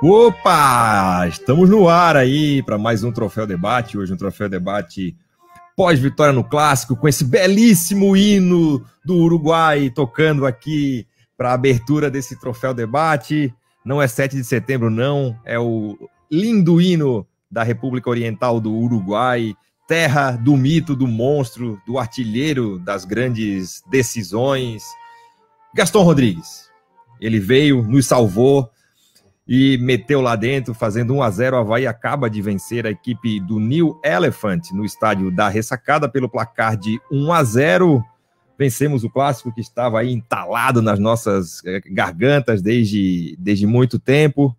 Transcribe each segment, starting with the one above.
Opa! Estamos no ar aí para mais um Troféu Debate. Hoje, um Troféu Debate pós-vitória no Clássico, com esse belíssimo hino do Uruguai tocando aqui para a abertura desse Troféu Debate. Não é 7 de setembro, não, é o lindo hino da República Oriental do Uruguai, terra do mito, do monstro, do artilheiro das grandes decisões. Gaston Rodrigues. Ele veio, nos salvou e meteu lá dentro, fazendo 1 a 0 O Havaí acaba de vencer a equipe do New Elephant no estádio da Ressacada pelo placar de 1 a 0 Vencemos o clássico que estava aí entalado nas nossas eh, gargantas desde, desde muito tempo.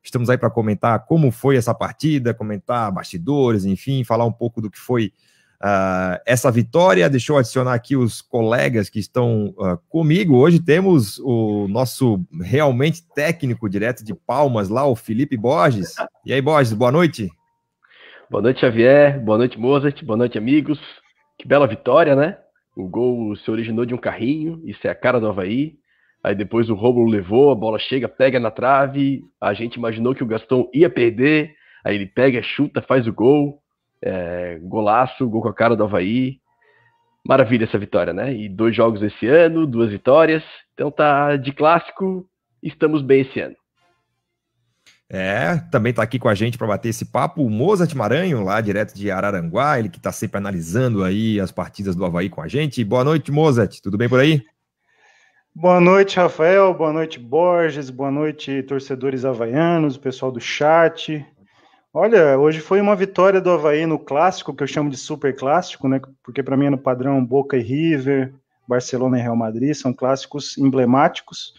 Estamos aí para comentar como foi essa partida, comentar bastidores, enfim, falar um pouco do que foi uh, essa vitória. Deixa eu adicionar aqui os colegas que estão uh, comigo. Hoje temos o nosso realmente técnico direto de Palmas lá, o Felipe Borges. E aí, Borges, boa noite. Boa noite, Xavier. Boa noite, Mozart. Boa noite, amigos. Que bela vitória, né? O gol se originou de um carrinho, isso é a cara do Havaí. Aí depois o Romulo levou, a bola chega, pega na trave. A gente imaginou que o Gastão ia perder. Aí ele pega, chuta, faz o gol. É, golaço, gol com a cara do Havaí. Maravilha essa vitória, né? E dois jogos esse ano, duas vitórias. Então tá de clássico, estamos bem esse ano. É, também tá aqui com a gente para bater esse papo o Mozart Maranho, lá direto de Araranguá, ele que tá sempre analisando aí as partidas do Havaí com a gente. Boa noite, Mozart, tudo bem por aí? Boa noite, Rafael, boa noite, Borges, boa noite, torcedores havaianos, pessoal do chat. Olha, hoje foi uma vitória do Havaí no clássico, que eu chamo de super clássico, né? Porque para mim é no padrão Boca e River, Barcelona e Real Madrid, são clássicos emblemáticos.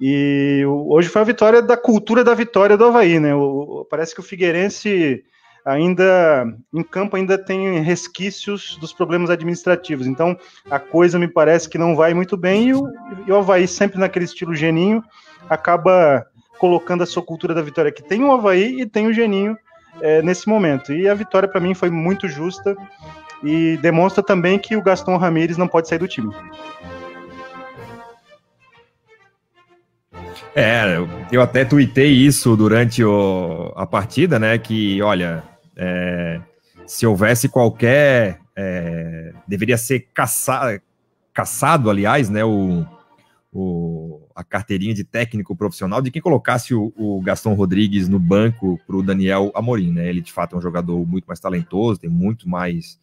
E hoje foi a vitória da cultura da vitória do Havaí, né? O, parece que o Figueirense ainda em campo ainda tem resquícios dos problemas administrativos. Então a coisa me parece que não vai muito bem e o, e o Havaí sempre naquele estilo geninho acaba colocando a sua cultura da vitória, que tem o Havaí e tem o Geninho é, nesse momento. E a vitória, para mim, foi muito justa e demonstra também que o Gaston Ramírez não pode sair do time. É, eu até tuitei isso durante o, a partida, né? Que, olha, é, se houvesse qualquer. É, deveria ser caça, caçado, aliás, né? O, o, a carteirinha de técnico profissional de quem colocasse o, o Gastão Rodrigues no banco para o Daniel Amorim, né? Ele de fato é um jogador muito mais talentoso, tem muito mais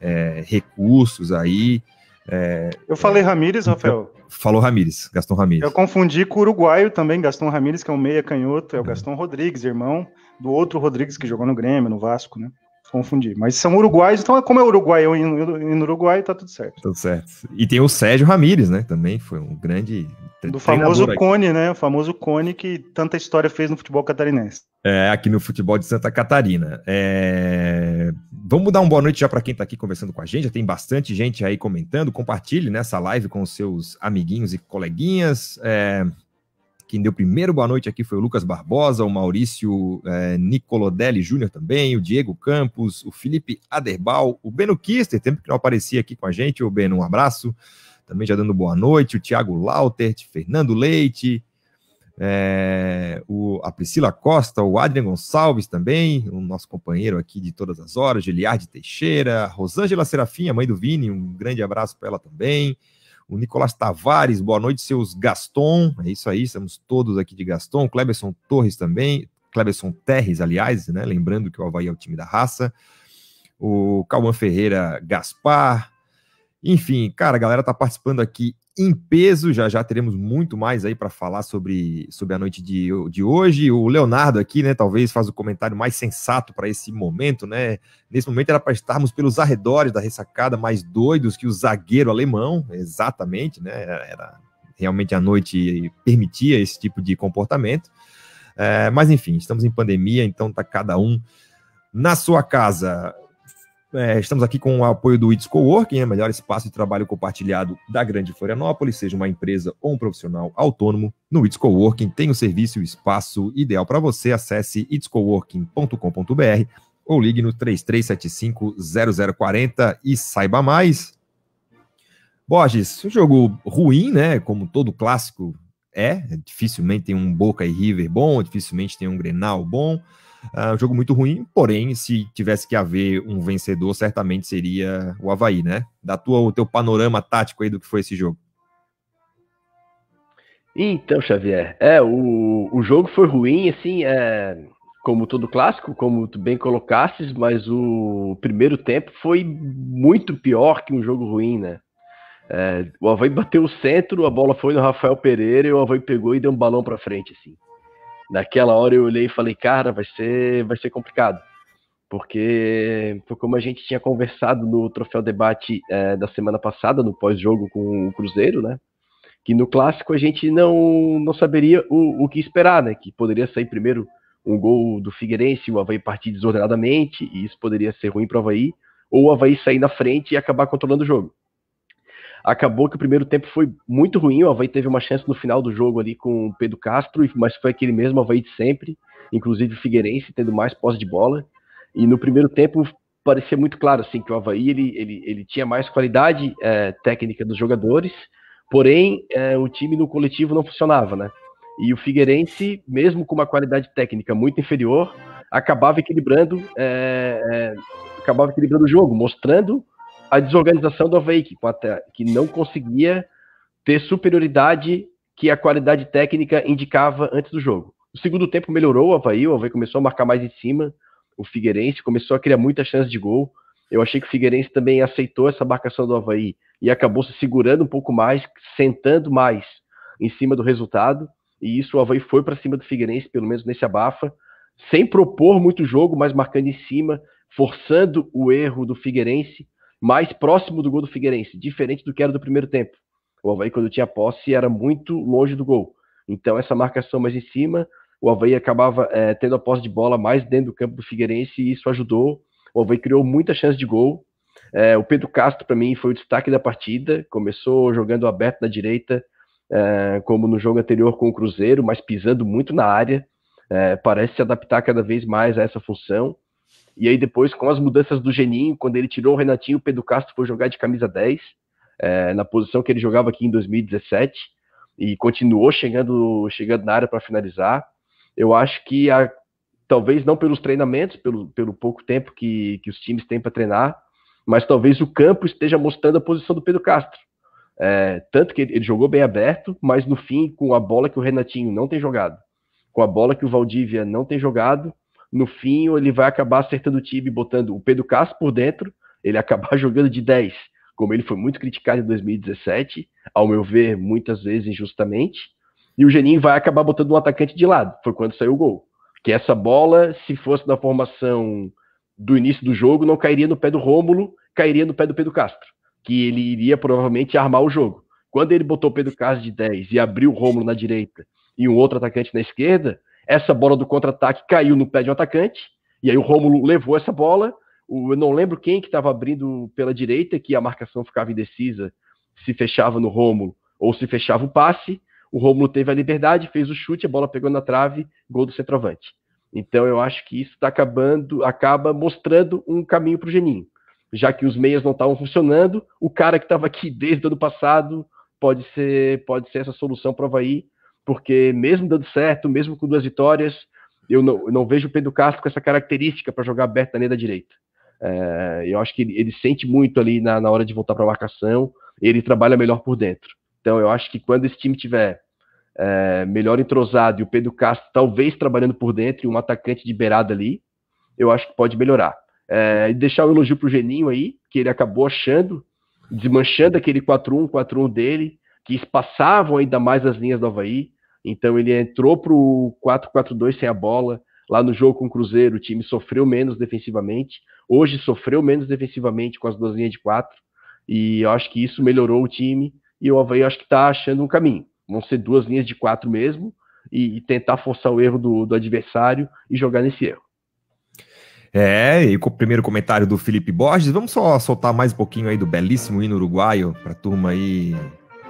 é, recursos aí. É, eu falei Ramires, Rafael. Falou Ramires, Gastão Ramires. Eu confundi com o uruguaio também, Gastão Ramires, que é um meia canhoto, é o uhum. Gastão Rodrigues, irmão do outro Rodrigues que jogou no Grêmio, no Vasco, né? confundi. Mas são uruguais, então como é uruguai eu no Uruguai, tá tudo certo. Tudo certo. E tem o Sérgio Ramírez, né? Também foi um grande. Do famoso aqui. Cone, né? O famoso Cone que tanta história fez no futebol catarinense. É, aqui no futebol de Santa Catarina. É... Vamos dar uma boa noite já para quem está aqui conversando com a gente. Já tem bastante gente aí comentando. Compartilhe nessa né, live com os seus amiguinhos e coleguinhas. É... Quem deu primeiro boa noite aqui foi o Lucas Barbosa, o Maurício é, Nicolodelli Júnior também, o Diego Campos, o Felipe Aderbal, o Beno Kister, tempo que não aparecia aqui com a gente, o Beno, um abraço. Também já dando boa noite, o Thiago Lauter, Fernando Leite, é, o, a Priscila Costa, o Adrian Gonçalves também, o nosso companheiro aqui de todas as horas, Giliard Teixeira, Rosângela Serafim, a mãe do Vini, um grande abraço para ela também o Nicolas Tavares, boa noite, seus Gaston, é isso aí, estamos todos aqui de Gaston, Cleberson Torres também, Cleberson Terres, aliás, né, lembrando que o Havaí é o time da raça, o Cauã Ferreira Gaspar, enfim, cara, a galera tá participando aqui em peso, já já teremos muito mais aí para falar sobre, sobre a noite de, de hoje. O Leonardo aqui, né, talvez faz o comentário mais sensato para esse momento, né? Nesse momento era para estarmos pelos arredores da ressacada mais doidos que o zagueiro alemão, exatamente, né? Era realmente a noite permitia esse tipo de comportamento. É, mas enfim, estamos em pandemia, então tá cada um na sua casa. É, estamos aqui com o apoio do It's Coworking, é melhor espaço de trabalho compartilhado da Grande Florianópolis, seja uma empresa ou um profissional autônomo. No It's Coworking tem o serviço e o espaço ideal para você. Acesse itscoworking.com.br ou ligue no 3375-0040 e saiba mais. Borges, um jogo ruim, né? Como todo clássico é. Dificilmente tem um Boca e River bom, dificilmente tem um Grenal bom. Ah, um jogo muito ruim, porém, se tivesse que haver um vencedor, certamente seria o Havaí, né? Da tua, o teu panorama tático aí do que foi esse jogo. Então, Xavier, é, o, o jogo foi ruim, assim, é, como todo clássico, como tu bem colocasses, mas o primeiro tempo foi muito pior que um jogo ruim, né? É, o Havaí bateu o centro, a bola foi no Rafael Pereira e o Havaí pegou e deu um balão para frente, assim. Naquela hora eu olhei e falei, cara, vai ser, vai ser complicado. Porque foi como a gente tinha conversado no troféu debate é, da semana passada, no pós-jogo com o Cruzeiro, né? Que no clássico a gente não, não saberia o, o que esperar, né? Que poderia sair primeiro um gol do Figueirense, o Havaí partir desordenadamente, e isso poderia ser ruim para o Havaí, ou o Havaí sair na frente e acabar controlando o jogo. Acabou que o primeiro tempo foi muito ruim, o Havaí teve uma chance no final do jogo ali com o Pedro Castro, mas foi aquele mesmo Havaí de sempre, inclusive o Figueirense tendo mais posse de bola. E no primeiro tempo parecia muito claro assim que o Havaí ele, ele, ele tinha mais qualidade é, técnica dos jogadores, porém é, o time no coletivo não funcionava, né? E o Figueirense, mesmo com uma qualidade técnica muito inferior, acabava equilibrando, é, é acabava equilibrando o jogo, mostrando a desorganização do Veik, que não conseguia ter superioridade que a qualidade técnica indicava antes do jogo. O segundo tempo melhorou o Havaí, o Havaí começou a marcar mais em cima, o Figueirense começou a criar muitas chances de gol. Eu achei que o Figueirense também aceitou essa marcação do Havaí e acabou se segurando um pouco mais, sentando mais em cima do resultado. E isso o Havaí foi para cima do Figueirense, pelo menos nesse abafa, sem propor muito jogo, mas marcando em cima, forçando o erro do Figueirense mais próximo do gol do Figueirense, diferente do que era do primeiro tempo. O Havaí, quando tinha posse, era muito longe do gol. Então, essa marcação mais em cima, o Havaí acabava é, tendo a posse de bola mais dentro do campo do Figueirense e isso ajudou. O Havaí criou muita chance de gol. É, o Pedro Castro, para mim, foi o destaque da partida. Começou jogando aberto na direita, é, como no jogo anterior com o Cruzeiro, mas pisando muito na área. parece se adaptar cada vez mais a essa função. E aí depois, com as mudanças do Geninho, quando ele tirou o Renatinho, o Pedro Castro foi jogar de camisa 10, é, eh, na posição que ele jogava aqui em 2017, e continuou chegando, chegando na área para finalizar. Eu acho que, a, talvez não pelos treinamentos, pelo, pelo pouco tempo que, que os times têm para treinar, mas talvez o campo esteja mostrando a posição do Pedro Castro. É, tanto que ele, ele jogou bem aberto, mas no fim, com a bola que o Renatinho não tem jogado, com a bola que o Valdívia não tem jogado, no fim ele vai acabar acertando o time, botando o Pedro Castro por dentro, ele acabar jogando de 10, como ele foi muito criticado em 2017, ao meu ver, muitas vezes injustamente, e o Geninho vai acabar botando um atacante de lado, foi quando saiu o gol. Que essa bola, se fosse na formação do início do jogo, não cairia no pé do Rômulo, cairia no pé do Pedro Castro, que ele iria provavelmente armar o jogo. Quando ele botou o Pedro Castro de 10 e abriu o Rômulo na direita e um outro atacante na esquerda, essa bola do contra-ataque caiu no pé de um atacante, e aí o Rômulo levou essa bola. O, eu não lembro quem que estava abrindo pela direita, que a marcação ficava indecisa, se fechava no Rômulo ou se fechava o passe. O Rômulo teve a liberdade, fez o chute, a bola pegou na trave, gol do centroavante. Então eu acho que isso está acabando, acaba mostrando um caminho para o Geninho. Já que os meias não estavam funcionando, o cara que estava aqui desde o ano passado pode ser, pode ser essa solução para o Havaí porque mesmo dando certo, mesmo com duas vitórias, eu não, eu não vejo o Pedro Castro com essa característica para jogar aberto na da direita. É, eu acho que ele, ele sente muito ali na, na hora de voltar para a marcação, ele trabalha melhor por dentro. Então eu acho que quando esse time tiver é, melhor entrosado e o Pedro Castro talvez trabalhando por dentro e um atacante de beirada ali, eu acho que pode melhorar. É, e deixar o um elogio pro Geninho aí, que ele acabou achando, desmanchando aquele 4-1, 4-1 dele, que espaçavam ainda mais as linhas do Havaí. Então ele entrou para o 4-4-2 sem a bola. Lá no jogo com o Cruzeiro, o time sofreu menos defensivamente. Hoje sofreu menos defensivamente com as duas linhas de quatro. E eu acho que isso melhorou o time. E o Havaí acho que está achando um caminho. Vão ser duas linhas de quatro mesmo. E, e tentar forçar o erro do, do adversário e jogar nesse erro. É, e com o primeiro comentário do Felipe Borges, vamos só soltar mais um pouquinho aí do belíssimo hino uruguaio para turma aí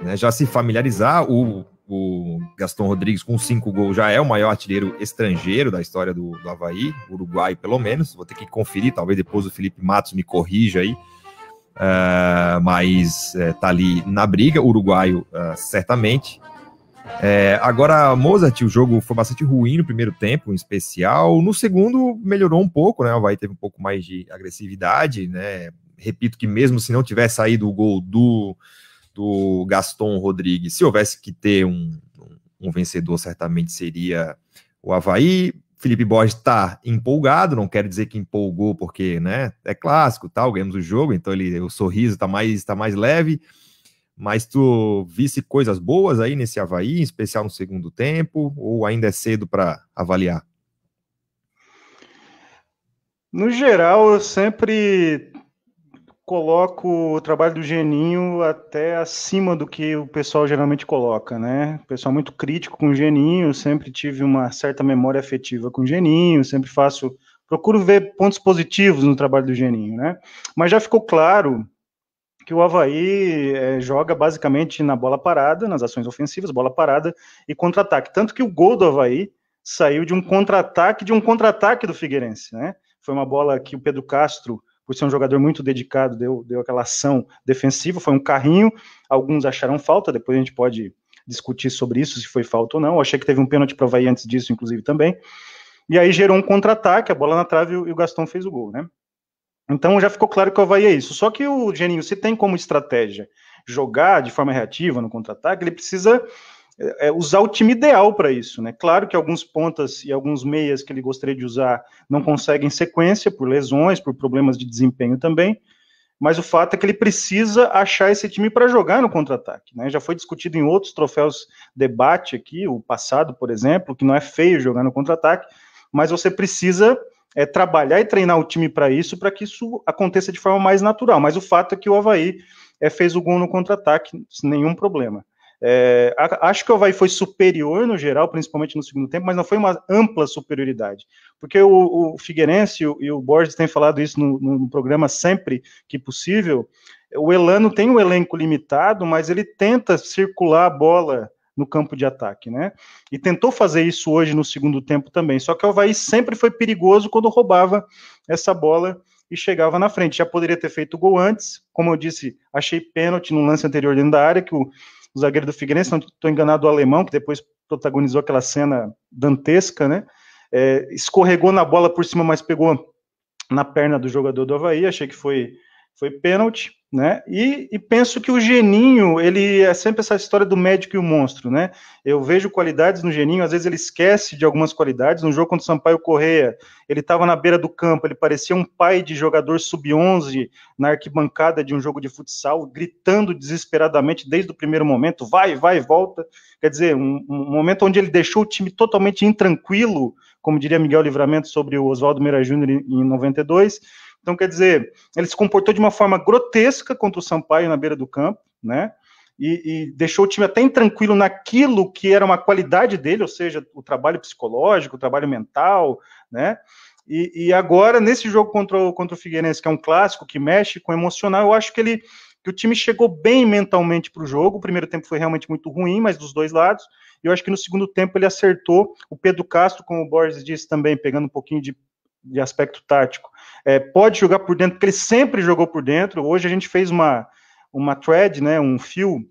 né, já se familiarizar. O, o Gaston Rodrigues, com cinco gols, já é o maior artilheiro estrangeiro da história do, do Havaí, Uruguai pelo menos. Vou ter que conferir, talvez depois o Felipe Matos me corrija aí. Uh, mas uh, tá ali na briga, uruguaio uh, certamente. É, agora, Mozart, o jogo foi bastante ruim no primeiro tempo, em especial. No segundo, melhorou um pouco, né? O Havaí teve um pouco mais de agressividade, né? Repito que mesmo se não tiver saído o gol do do Gaston Rodrigues, se houvesse que ter um, um vencedor, certamente seria o Havaí. Felipe Borges está empolgado, não quero dizer que empolgou, porque né, é clássico, tal, ganhamos o jogo, então ele, o sorriso está mais, tá mais leve. Mas tu visse coisas boas aí nesse Havaí, em especial no segundo tempo, ou ainda é cedo para avaliar? No geral, eu sempre coloco o trabalho do Geninho até acima do que o pessoal geralmente coloca, né? O pessoal muito crítico com o Geninho, sempre tive uma certa memória afetiva com o Geninho, sempre faço, procuro ver pontos positivos no trabalho do Geninho, né? Mas já ficou claro que o Havaí é, joga basicamente na bola parada, nas ações ofensivas, bola parada e contra-ataque. Tanto que o gol do Havaí saiu de um contra-ataque, de um contra-ataque do Figueirense, né? Foi uma bola que o Pedro Castro por ser um jogador muito dedicado, deu, deu aquela ação defensiva, foi um carrinho, alguns acharam falta, depois a gente pode discutir sobre isso, se foi falta ou não, Eu achei que teve um pênalti para o Havaí antes disso, inclusive, também, e aí gerou um contra-ataque, a bola na trave e o Gastão fez o gol, né? Então já ficou claro que o Havaí é isso, só que o Geninho, se tem como estratégia jogar de forma reativa no contra-ataque, ele precisa é, é, usar o time ideal para isso, né? Claro que alguns pontas e alguns meias que ele gostaria de usar não conseguem sequência por lesões, por problemas de desempenho também, mas o fato é que ele precisa achar esse time para jogar no contra-ataque, né? Já foi discutido em outros troféus debate aqui, o passado, por exemplo, que não é feio jogar no contra-ataque, mas você precisa é, trabalhar e treinar o time para isso, para que isso aconteça de forma mais natural. Mas o fato é que o Havaí é, fez o gol no contra-ataque sem nenhum problema. É, acho que o Havaí foi superior no geral, principalmente no segundo tempo, mas não foi uma ampla superioridade. Porque o, o Figueirense e o, Borges têm falado isso no, no, programa sempre que possível. O Elano tem um elenco limitado, mas ele tenta circular a bola no campo de ataque, né? E tentou fazer isso hoje no segundo tempo também. Só que o Havaí sempre foi perigoso quando roubava essa bola e chegava na frente. Já poderia ter feito gol antes, como eu disse, achei pênalti no lance anterior dentro da área que o o zagueiro do Figueirense, não estou enganado, o alemão, que depois protagonizou aquela cena dantesca, né? É, escorregou na bola por cima, mas pegou na perna do jogador do Havaí. Achei que foi foi pênalti, né? E, e, penso que o Geninho, ele é sempre essa história do médico e o monstro, né? Eu vejo qualidades no Geninho, às vezes ele esquece de algumas qualidades. No jogo contra o Sampaio Correia, ele estava na beira do campo, ele parecia um pai de jogador sub-11 na arquibancada de um jogo de futsal, gritando desesperadamente desde o primeiro momento, vai, vai, volta. Quer dizer, um, um momento onde ele deixou o time totalmente intranquilo, como diria Miguel Livramento sobre o Oswaldo Meira Júnior em 92 então, quer dizer, ele se comportou de uma forma grotesca contra o Sampaio na beira do campo, né? E, e, deixou o time até intranquilo naquilo que era uma qualidade dele, ou seja, o trabalho psicológico, o trabalho mental, né? E, e agora, nesse jogo contra o, contra o Figueirense, que é um clássico, que mexe com o emocional, eu acho que ele que o time chegou bem mentalmente para o jogo. O primeiro tempo foi realmente muito ruim, mas dos dois lados. E eu acho que no segundo tempo ele acertou. O Pedro Castro, como o Borges disse também, pegando um pouquinho de de aspecto tático. É, pode jogar por dentro, porque ele sempre jogou por dentro. Hoje a gente fez uma, uma thread, né, um fio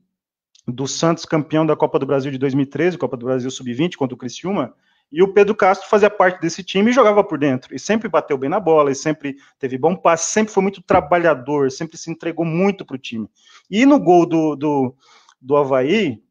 do Santos campeão da Copa do Brasil de 2013, Copa do Brasil Sub-20 contra o Criciúma, e o Pedro Castro fazia parte desse time e jogava por dentro. E sempre bateu bem na bola, e sempre teve bom passe, sempre foi muito trabalhador, sempre se entregou muito para o time. E no gol do, do, do Havaí,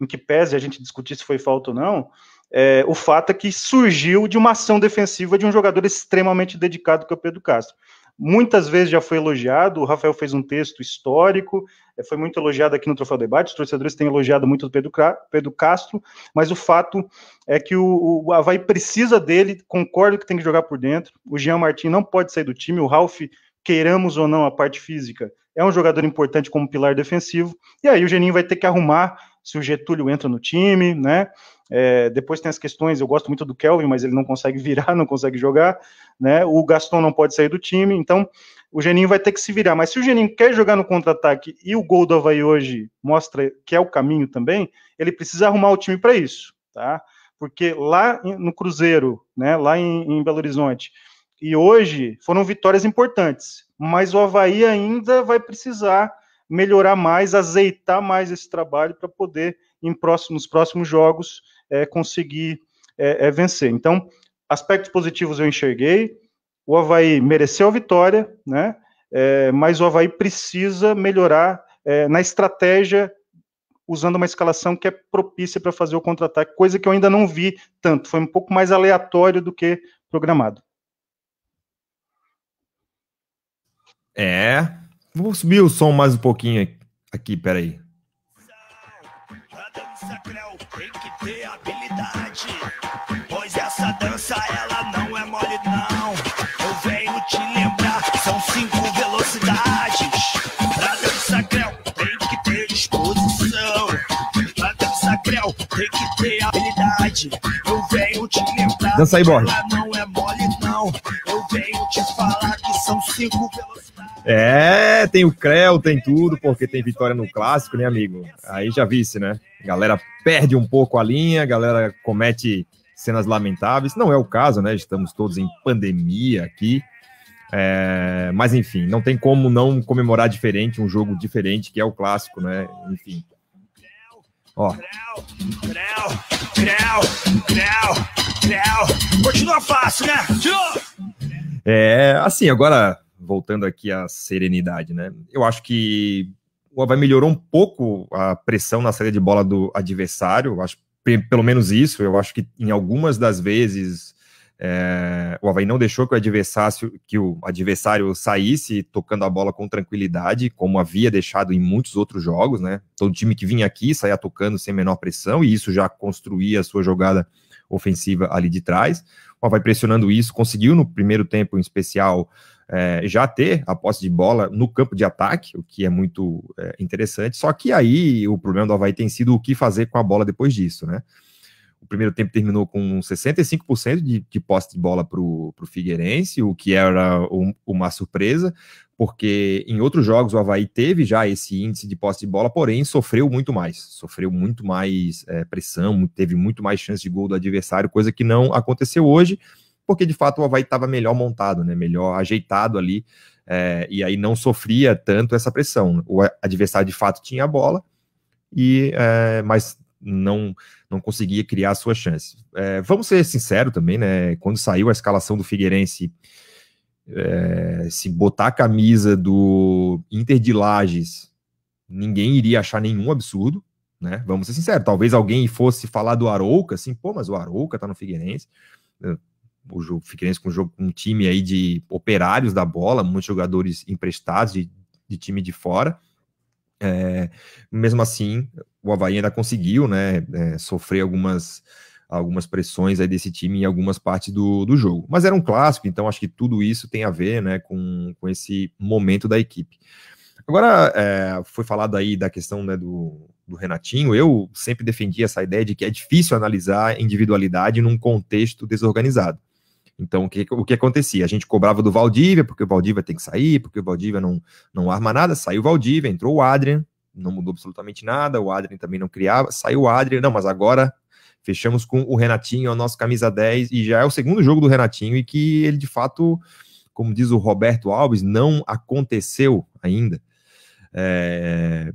em que pese a gente discutir se foi falta ou não, é, o fato é que surgiu de uma ação defensiva de um jogador extremamente dedicado, que é o Pedro Castro. Muitas vezes já foi elogiado, o Rafael fez um texto histórico, é, foi muito elogiado aqui no Troféu Debate, os torcedores têm elogiado muito o Pedro, Pedro Castro, mas o fato é que o, o Havaí precisa dele, concordo que tem que jogar por dentro, o Jean Martin não pode sair do time, o Ralph, queiramos ou não a parte física, é um jogador importante como pilar defensivo, e aí o Geninho vai ter que arrumar se o Getúlio entra no time, né? É, depois tem as questões, eu gosto muito do Kelvin, mas ele não consegue virar, não consegue jogar, né? O Gaston não pode sair do time, então o Geninho vai ter que se virar. Mas se o Geninho quer jogar no contra-ataque e o gol do Havaí hoje mostra que é o caminho também, ele precisa arrumar o time para isso, tá? Porque lá no Cruzeiro, né, lá em, em Belo Horizonte, e hoje foram vitórias importantes, mas o Havaí ainda vai precisar melhorar mais, azeitar mais esse trabalho para poder próximo, nos próximos jogos é, conseguir é, é, vencer. Então, aspectos positivos eu enxerguei. O Havaí mereceu a vitória, né? É, mas o Havaí precisa melhorar é, na estratégia usando uma escalação que é propícia para fazer o contra-ataque, coisa que eu ainda não vi tanto. Foi um pouco mais aleatório do que programado. É. Vou subir o som mais um pouquinho aqui, peraí dança, Creu, tem que ter habilidade. Pois essa dança, ela não é mole, não. Eu venho te lembrar, são cinco velocidades. Pra dança, Creu, tem que ter disposição. Pra dança, Creu, tem que ter habilidade. Eu venho te lembrar, dança aí, que ela não é mole, não. Eu venho te falar que são cinco velocidades. É, tem o Creu, tem tudo, porque tem vitória no clássico, né, amigo? Aí já visse, né? A galera perde um pouco a linha, a galera comete cenas lamentáveis. Não é o caso, né? Estamos todos em pandemia aqui. É, mas enfim, não tem como não comemorar diferente um jogo diferente que é o clássico, né? Enfim. Ó. Continua fácil, né? É, assim, agora voltando aqui à serenidade, né? Eu acho que o Havaí melhorou um pouco a pressão na saída de bola do adversário, acho pelo menos isso, eu acho que em algumas das vezes é, o Havaí não deixou que o adversário que o adversário saísse tocando a bola com tranquilidade, como havia deixado em muitos outros jogos, né? Todo então, time que vinha aqui saía tocando sem menor pressão e isso já construía a sua jogada ofensiva ali de trás. O Havaí pressionando isso, conseguiu no primeiro tempo, em especial, é, já ter a posse de bola no campo de ataque, o que é muito é, interessante. Só que aí o problema do Havaí tem sido o que fazer com a bola depois disso, né? O primeiro tempo terminou com 65% de, de posse de bola para o Figueirense, o que era um, uma surpresa, porque em outros jogos o Havaí teve já esse índice de posse de bola, porém sofreu muito mais, sofreu muito mais é, pressão, teve muito mais chance de gol do adversário, coisa que não aconteceu hoje porque de fato o Havaí estava melhor montado, né, melhor ajeitado ali, é, e aí não sofria tanto essa pressão. O adversário de fato tinha a bola, e é, mas não não conseguia criar a sua chance. É, vamos ser sinceros também, né? Quando saiu a escalação do Figueirense, é, se botar a camisa do Inter de Lages, ninguém iria achar nenhum absurdo, né? Vamos ser sinceros. Talvez alguém fosse falar do Arouca, assim, pô, mas o Arouca tá no Figueirense o jogo com um jogo com um time aí de operários da bola, muitos jogadores emprestados de, de time de fora. É, mesmo assim, o Havaí ainda conseguiu, né, é, sofrer algumas algumas pressões aí desse time em algumas partes do, do jogo. Mas era um clássico, então acho que tudo isso tem a ver, né, com, com esse momento da equipe. Agora, é, foi falado aí da questão né, do, do Renatinho, eu sempre defendi essa ideia de que é difícil analisar individualidade num contexto desorganizado. Então, o que, o que acontecia? A gente cobrava do Valdívia, porque o Valdívia tem que sair, porque o Valdívia não, não arma nada, saiu o Valdívia, entrou o Adrian, não mudou absolutamente nada, o Adrian também não criava, saiu o Adrian, não, mas agora fechamos com o Renatinho, o nosso camisa 10, e já é o segundo jogo do Renatinho, e que ele de fato, como diz o Roberto Alves, não aconteceu ainda. É,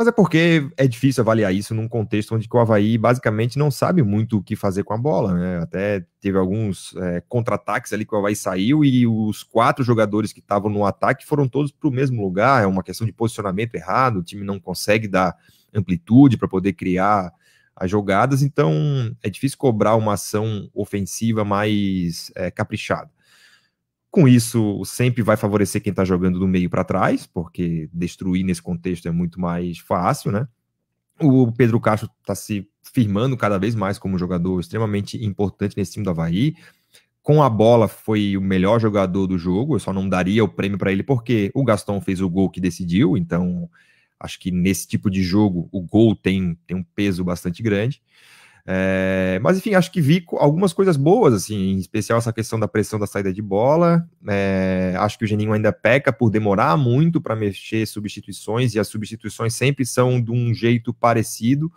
mas é porque é difícil avaliar isso num contexto onde o Havaí basicamente não sabe muito o que fazer com a bola. Né? Até teve alguns é, contra-ataques ali que o Havaí saiu e os quatro jogadores que estavam no ataque foram todos para o mesmo lugar. É uma questão de posicionamento errado, o time não consegue dar amplitude para poder criar as jogadas, então é difícil cobrar uma ação ofensiva mais é, caprichada. Com isso, sempre vai favorecer quem está jogando do meio para trás, porque destruir nesse contexto é muito mais fácil, né? O Pedro Castro está se firmando cada vez mais como um jogador extremamente importante nesse time do Havaí. Com a bola, foi o melhor jogador do jogo. Eu só não daria o prêmio para ele porque o Gastão fez o gol que decidiu. Então, acho que nesse tipo de jogo, o gol tem, tem um peso bastante grande. É, mas enfim, acho que vi algumas coisas boas, assim, em especial essa questão da pressão da saída de bola. É, acho que o Geninho ainda peca por demorar muito para mexer substituições, e as substituições sempre são de um jeito parecido.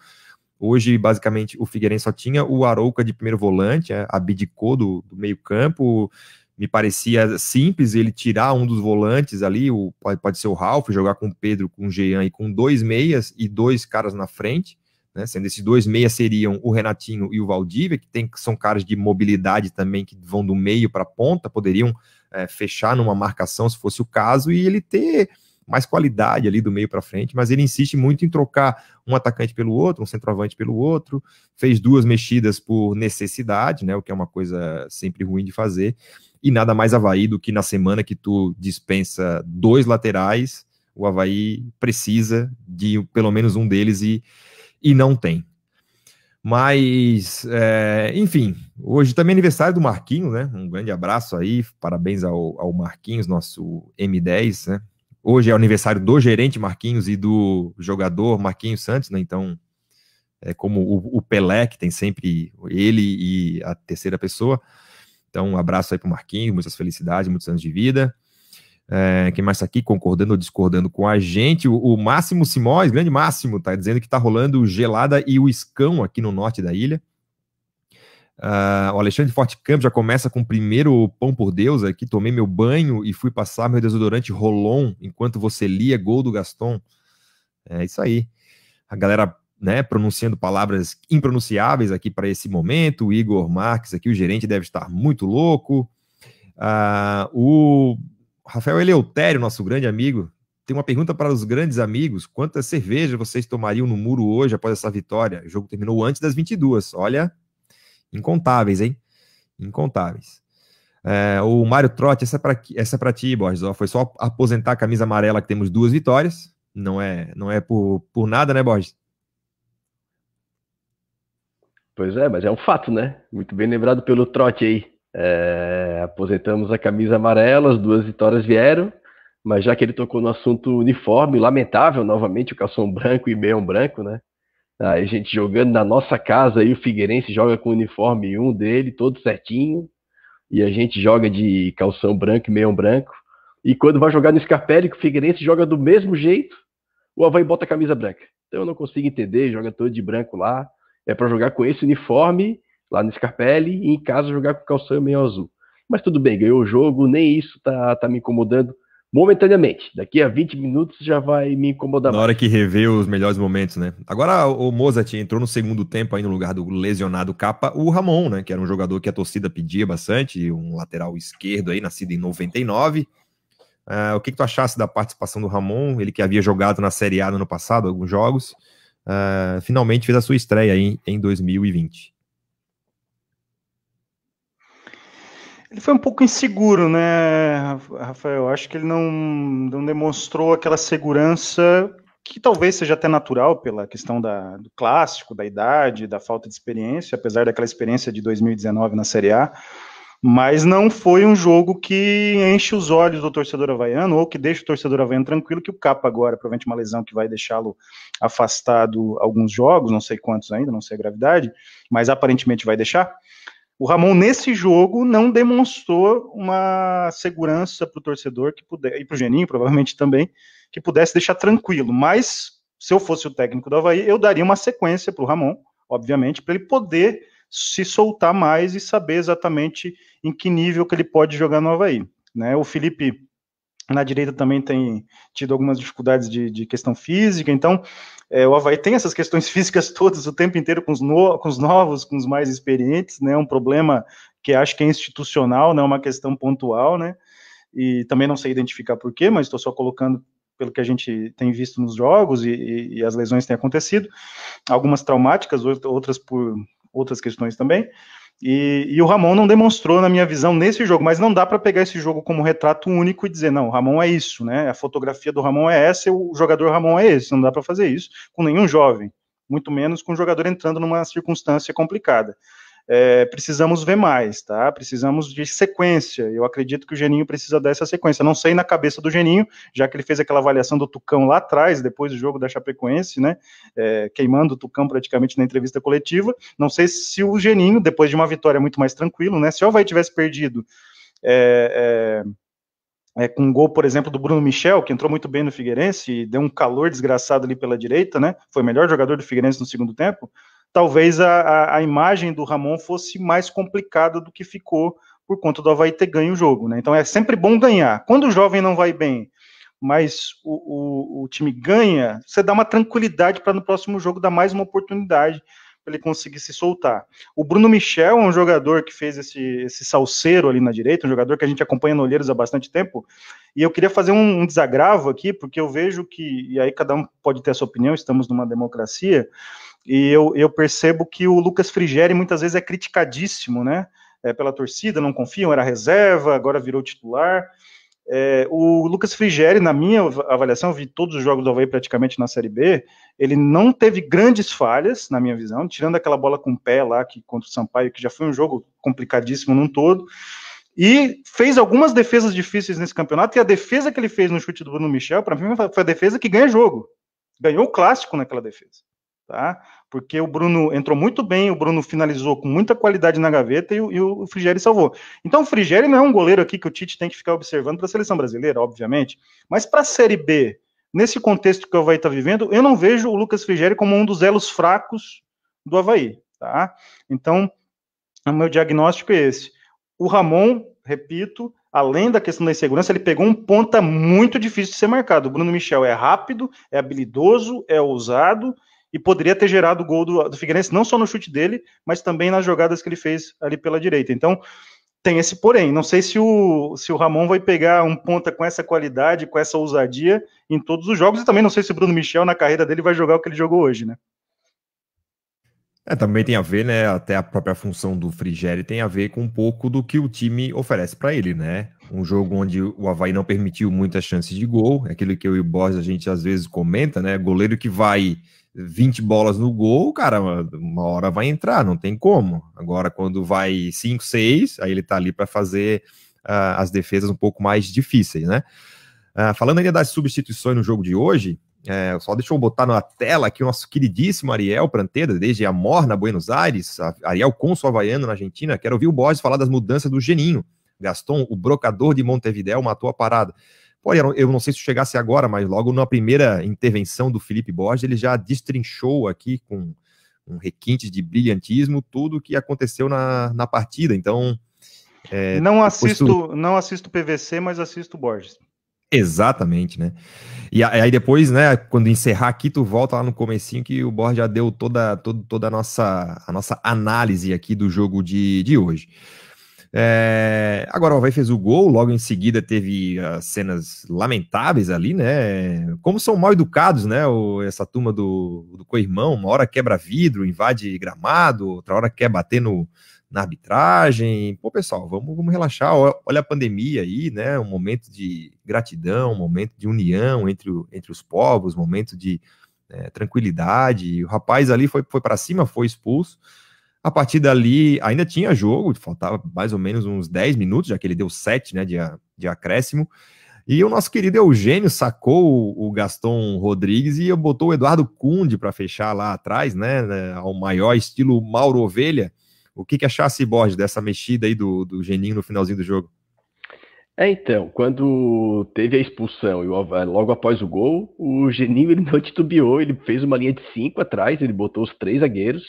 Hoje, basicamente, o Figueirense só tinha o Arouca de primeiro volante, é, abdicou do, do meio-campo. Me parecia simples ele tirar um dos volantes ali, o, pode, pode ser o Ralf, jogar com o Pedro, com o Jean e com dois meias e dois caras na frente né? Sendo esses dois meias seriam o Renatinho e o Valdívia, que tem, são caras de mobilidade também, que vão do meio para a ponta, poderiam é, fechar numa marcação se fosse o caso, e ele ter mais qualidade ali do meio para frente, mas ele insiste muito em trocar um atacante pelo outro, um centroavante pelo outro, fez duas mexidas por necessidade, né, o que é uma coisa sempre ruim de fazer, e nada mais Havaí do que na semana que tu dispensa dois laterais, o Havaí precisa de pelo menos um deles e e não tem. Mas, é, enfim, hoje também é aniversário do Marquinhos, né? Um grande abraço aí, parabéns ao, ao Marquinhos, nosso M10, né? Hoje é aniversário do gerente Marquinhos e do jogador Marquinhos Santos, né? Então, é como o, o Pelé, que tem sempre ele e a terceira pessoa. Então, um abraço aí para o Marquinhos, muitas felicidades, muitos anos de vida é, quem mais está aqui concordando ou discordando com a gente? O, o Máximo Simões, grande Máximo, está dizendo que está rolando gelada e o escão aqui no norte da ilha. Uh, o Alexandre Forte Campos já começa com o primeiro pão por Deus aqui. Tomei meu banho e fui passar meu desodorante Rolon enquanto você lia Gol do Gaston. É isso aí. A galera né, pronunciando palavras impronunciáveis aqui para esse momento. O Igor Marques aqui, o gerente, deve estar muito louco. Uh, o Rafael Eleutério, nosso grande amigo, tem uma pergunta para os grandes amigos. quantas cervejas vocês tomariam no muro hoje após essa vitória? O jogo terminou antes das 22. Olha, incontáveis, hein? Incontáveis. É, o Mário Trotti, essa é para essa é ti, Borges. Ó, foi só aposentar a camisa amarela que temos duas vitórias. Não é, não é por, por nada, né, Borges? Pois é, mas é um fato, né? Muito bem lembrado pelo Trote aí. É, aposentamos a camisa amarela, as duas vitórias vieram, mas já que ele tocou no assunto uniforme, lamentável novamente o calção branco e meião branco, né? Aí a gente jogando na nossa casa aí o Figueirense joga com o uniforme um dele, todo certinho, e a gente joga de calção branco e meião branco. E quando vai jogar no Scarpelli, o Figueirense joga do mesmo jeito, o Havaí bota a camisa branca. Então eu não consigo entender, joga todo de branco lá. É para jogar com esse uniforme lá no Scarpelli e em casa jogar com calção meio azul. Mas tudo bem, ganhou o jogo, nem isso tá, tá me incomodando momentaneamente. Daqui a 20 minutos já vai me incomodar. Na mais. hora que rever os melhores momentos, né? Agora o Mozart entrou no segundo tempo aí no lugar do lesionado capa, o Ramon, né? Que era um jogador que a torcida pedia bastante, um lateral esquerdo aí, nascido em 99. Uh, é, o que, que, tu achasse da participação do Ramon? Ele que havia jogado na Série A no ano passado, alguns jogos, uh, finalmente fez a sua estreia aí em 2020. Ele foi um pouco inseguro, né, Rafael? Acho que ele não, não demonstrou aquela segurança que talvez seja até natural pela questão da, do clássico, da idade, da falta de experiência, apesar daquela experiência de 2019 na Série A. Mas não foi um jogo que enche os olhos do torcedor havaiano ou que deixa o torcedor havaiano tranquilo que o Capa agora provavelmente uma lesão que vai deixá-lo afastado alguns jogos, não sei quantos ainda, não sei a gravidade, mas aparentemente vai deixar. O Ramon, nesse jogo, não demonstrou uma segurança para o torcedor que puder, e para o Geninho, provavelmente também, que pudesse deixar tranquilo. Mas, se eu fosse o técnico do Havaí, eu daria uma sequência para o Ramon, obviamente, para ele poder se soltar mais e saber exatamente em que nível que ele pode jogar no Havaí. Né? O Felipe na direita também tem tido algumas dificuldades de, de questão física, então é, o Havaí tem essas questões físicas todas o tempo inteiro com os, no, com os novos, com os mais experientes, né? Um problema que acho que é institucional, não é uma questão pontual, né? E também não sei identificar porquê, mas estou só colocando pelo que a gente tem visto nos jogos e, e, e as lesões têm acontecido, algumas traumáticas, outras por outras questões também. E, e, o Ramon não demonstrou, na minha visão, nesse jogo, mas não dá para pegar esse jogo como retrato único e dizer, não, o Ramon é isso, né? A fotografia do Ramon é essa, o jogador Ramon é esse. Não dá para fazer isso com nenhum jovem, muito menos com um jogador entrando numa circunstância complicada é, precisamos ver mais, tá? Precisamos de sequência. Eu acredito que o Geninho precisa dessa sequência. Não sei na cabeça do Geninho, já que ele fez aquela avaliação do Tucão lá atrás, depois do jogo da Chapecoense, né? É, queimando o Tucão praticamente na entrevista coletiva. Não sei se o Geninho, depois de uma vitória muito mais tranquilo, né? Se o Havaí tivesse perdido. É, é, é com um gol, por exemplo, do Bruno Michel, que entrou muito bem no Figueirense, e deu um calor desgraçado ali pela direita, né? Foi o melhor jogador do Figueirense no segundo tempo talvez a, a, imagem do Ramon fosse mais complicada do que ficou por conta do Havaí ter ganho o jogo. Né? Então é sempre bom ganhar. Quando o jovem não vai bem, mas o, o, o time ganha, você dá uma tranquilidade para no próximo jogo dar mais uma oportunidade para ele conseguir se soltar. O Bruno Michel é um jogador que fez esse, esse salseiro ali na direita, um jogador que a gente acompanha no Olheiros há bastante tempo, e eu queria fazer um, um desagravo aqui, porque eu vejo que, e aí cada um pode ter a sua opinião, estamos numa democracia, e eu, eu percebo que o Lucas Frigeri muitas vezes é criticadíssimo, né? É, pela torcida, não confiam, era reserva, agora virou titular. É, o Lucas Frigeri, na minha avaliação, eu vi todos os jogos do Havaí praticamente na Série B, ele não teve grandes falhas, na minha visão, tirando aquela bola com o pé lá que, contra o Sampaio, que já foi um jogo complicadíssimo num todo, e fez algumas defesas difíceis nesse campeonato, e a defesa que ele fez no chute do Bruno Michel, para mim, foi a defesa que ganha jogo. Ganhou o clássico naquela defesa tá? Porque o Bruno entrou muito bem, o Bruno finalizou com muita qualidade na gaveta e, o, e o Frigério salvou. Então o Frigério não é um goleiro aqui que o Tite tem que ficar observando para a seleção brasileira, obviamente, mas para a Série B, nesse contexto que o Havaí está vivendo, eu não vejo o Lucas Frigério como um dos elos fracos do Havaí, tá? Então, o meu diagnóstico é esse. O Ramon, repito, além da questão da insegurança, ele pegou um ponta muito difícil de ser marcado. O Bruno Michel é rápido, é habilidoso, é ousado e poderia ter gerado o gol do, do Figueirense, não só no chute dele, mas também nas jogadas que ele fez ali pela direita. Então, tem esse porém. Não sei se o, se o Ramon vai pegar um ponta com essa qualidade, com essa ousadia em todos os jogos, e também não sei se o Bruno Michel, na carreira dele, vai jogar o que ele jogou hoje, né? É, também tem a ver, né? Até a própria função do Frigério tem a ver com um pouco do que o time oferece para ele, né? Um jogo onde o Havaí não permitiu muitas chances de gol, é aquilo que eu e o Borges a gente às vezes comenta, né? Goleiro que vai 20 bolas no gol, cara, uma hora vai entrar, não tem como. Agora, quando vai 5, 6, aí ele tá ali para fazer uh, as defesas um pouco mais difíceis, né? Uh, falando ainda das substituições no jogo de hoje, é, só deixa eu botar na tela aqui o nosso queridíssimo Ariel Pranteda, desde a na Buenos Aires, Ariel Consul Havaiano, na Argentina. Quero ouvir o Borges falar das mudanças do Geninho. Gaston, o brocador de Montevideo matou a parada. Pô, eu não sei se chegasse agora, mas logo na primeira intervenção do Felipe Borges, ele já destrinchou aqui com um requinte de brilhantismo tudo o que aconteceu na, na partida. Então. É, não assisto tu... não assisto PVC, mas assisto Borges. Exatamente, né? E aí depois, né, quando encerrar aqui, tu volta lá no comecinho que o Borges já deu toda, toda, toda a, nossa, a nossa análise aqui do jogo de, de hoje. É... Agora o Havaí fez o gol, logo em seguida teve as ah, cenas lamentáveis ali, né? Como são mal educados, né? O, essa turma do, do co-irmão, uma hora quebra vidro, invade gramado, outra hora quer bater no, na arbitragem. Pô, pessoal, vamos, vamos relaxar. Olha a pandemia aí, né? Um momento de gratidão, um momento de união entre, entre os povos, um momento de é, tranquilidade. O rapaz ali foi, foi para cima, foi expulso. A partir dali, ainda tinha jogo, faltava mais ou menos uns 10 minutos, já que ele deu 7 né, de, de acréscimo. E o nosso querido Eugênio sacou o Gaston Rodrigues e botou o Eduardo Cunde para fechar lá atrás, né, né, Ao maior estilo Mauro Ovelha. O que, que achasse, Borges, dessa mexida aí do, do Geninho no finalzinho do jogo? É, então, quando teve a expulsão e logo após o gol, o Geninho ele não titubeou, ele fez uma linha de cinco atrás, ele botou os três zagueiros,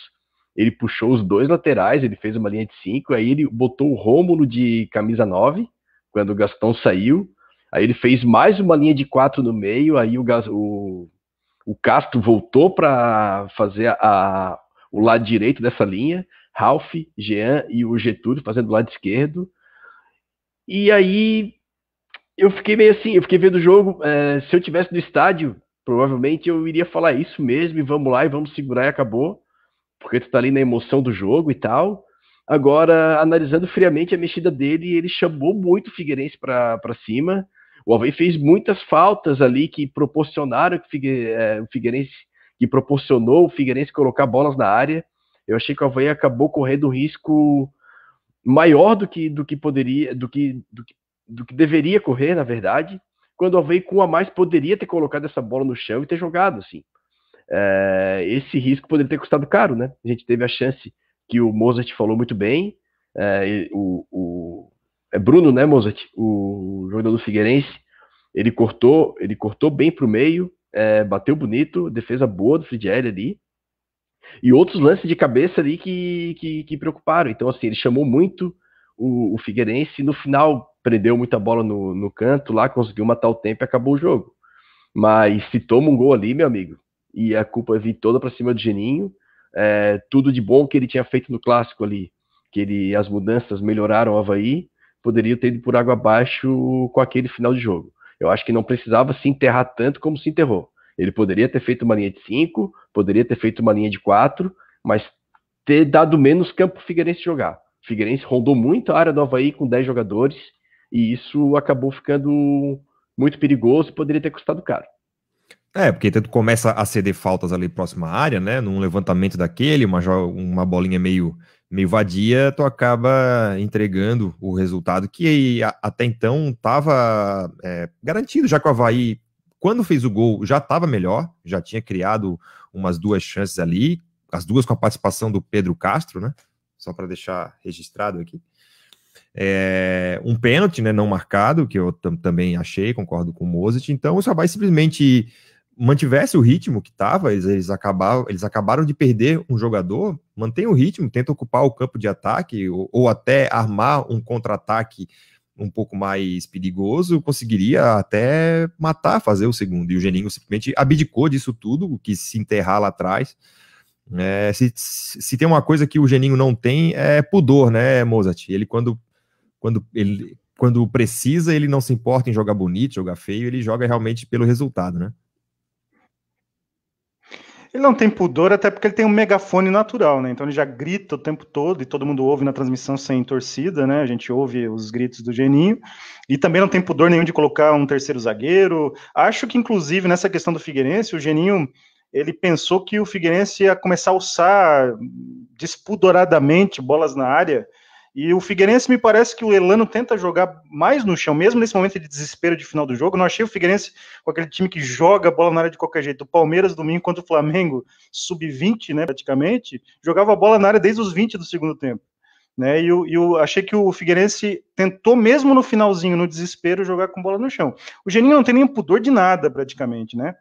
ele puxou os dois laterais, ele fez uma linha de cinco, aí ele botou o Rômulo de camisa 9, quando o Gastão saiu, aí ele fez mais uma linha de quatro no meio, aí o, o, o Castro voltou para fazer a, a, o lado direito dessa linha, Ralph, Jean e o Getúlio fazendo o lado esquerdo, e aí eu fiquei meio assim, eu fiquei vendo o jogo, é, se eu tivesse no estádio, provavelmente eu iria falar isso mesmo, e vamos lá, e vamos segurar, e acabou porque tu tá ali na emoção do jogo e tal. Agora, analisando friamente a mexida dele, ele chamou muito o Figueirense para cima. O Alvei fez muitas faltas ali que proporcionaram que é, o Figueirense, que proporcionou o Figueirense colocar bolas na área. Eu achei que o Alvei acabou correndo um risco maior do que do que poderia, do que, do que, do que deveria correr, na verdade. Quando o Alvei com a mais poderia ter colocado essa bola no chão e ter jogado assim é, esse risco poderia ter custado caro, né? A gente teve a chance que o Mozart falou muito bem, é, o, o é Bruno, né, Mozart, o jogador do Figueirense, ele cortou, ele cortou bem para o meio, é, bateu bonito, defesa boa do Frigieri ali, e outros lances de cabeça ali que, que, que preocuparam. Então, assim, ele chamou muito o, o Figueirense, no final prendeu muita bola no, no canto lá, conseguiu matar o tempo e acabou o jogo. Mas se toma um gol ali, meu amigo, e a culpa vir toda para cima do Geninho. É, tudo de bom que ele tinha feito no clássico ali, que ele as mudanças melhoraram o Havaí, poderia ter ido por água abaixo com aquele final de jogo. Eu acho que não precisava se enterrar tanto como se enterrou. Ele poderia ter feito uma linha de 5, poderia ter feito uma linha de 4, mas ter dado menos campo para o Figueirense jogar. O Figueirense rondou muito a área do Havaí com 10 jogadores e isso acabou ficando muito perigoso e poderia ter custado caro. É, porque tu começa a ceder faltas ali próxima à área, né? Num levantamento daquele, uma, uma bolinha meio, meio vadia, tu acaba entregando o resultado que até então estava é, garantido, já que o Havaí, quando fez o gol, já estava melhor, já tinha criado umas duas chances ali, as duas com a participação do Pedro Castro, né? Só para deixar registrado aqui. É, um pênalti né, não marcado, que eu também achei, concordo com o Mozart. Então, o Sabai simplesmente mantivesse o ritmo que estava, eles, eles, acabaram, eles acabaram de perder um jogador, mantém o ritmo, tenta ocupar o campo de ataque ou, ou até armar um contra-ataque um pouco mais perigoso, conseguiria até matar, fazer o segundo. E o Geninho simplesmente abdicou disso tudo, que se enterrar lá atrás. É, se, se tem uma coisa que o Geninho não tem, é pudor, né, Mozart? Ele quando, quando ele quando precisa, ele não se importa em jogar bonito, jogar feio, ele joga realmente pelo resultado, né? Ele não tem pudor, até porque ele tem um megafone natural, né? Então ele já grita o tempo todo e todo mundo ouve na transmissão sem torcida, né? A gente ouve os gritos do Geninho. E também não tem pudor nenhum de colocar um terceiro zagueiro. Acho que, inclusive, nessa questão do Figueirense, o Geninho ele pensou que o Figueirense ia começar a alçar despudoradamente bolas na área e o Figueirense me parece que o Elano tenta jogar mais no chão, mesmo nesse momento de desespero de final do jogo. Não achei o Figueirense com aquele time que joga a bola na área de qualquer jeito. O Palmeiras, domingo, contra o Flamengo, sub-20, né, praticamente, jogava a bola na área desde os 20 do segundo tempo. Né, e eu, eu achei que o Figueirense tentou, mesmo no finalzinho, no desespero, jogar com bola no chão. O Geninho não tem nem pudor de nada, praticamente, né?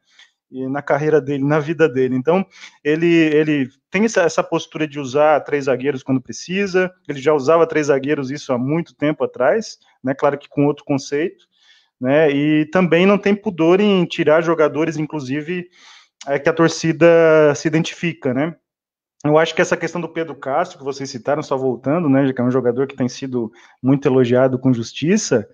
e na carreira dele, na vida dele. Então, ele, ele tem essa, essa, postura de usar três zagueiros quando precisa, ele já usava três zagueiros isso há muito tempo atrás, né, claro que com outro conceito, né, e também não tem pudor em tirar jogadores, inclusive, é, que a torcida se identifica, né, eu acho que essa questão do Pedro Castro, que vocês citaram, só voltando, né, que é um jogador que tem sido muito elogiado com justiça,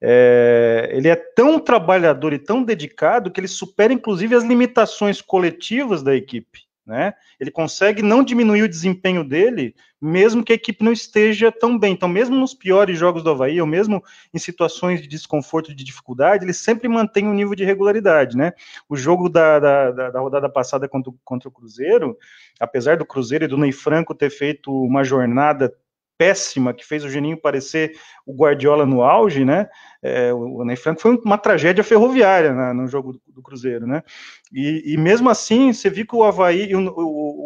é, ele é tão trabalhador e tão dedicado que ele supera, inclusive, as limitações coletivas da equipe. Né? Ele consegue não diminuir o desempenho dele, mesmo que a equipe não esteja tão bem. Então, mesmo nos piores jogos do Havaí, ou mesmo em situações de desconforto, de dificuldade, ele sempre mantém um nível de regularidade, né? O jogo da, da, da rodada passada contra, contra, o Cruzeiro, apesar do Cruzeiro e do Ney Franco ter feito uma jornada péssima que fez o Geninho parecer o Guardiola no auge, né? É, o Ney Franco foi uma tragédia ferroviária né, no jogo do, do Cruzeiro, né? E, e, mesmo assim, você viu que o Havaí, o,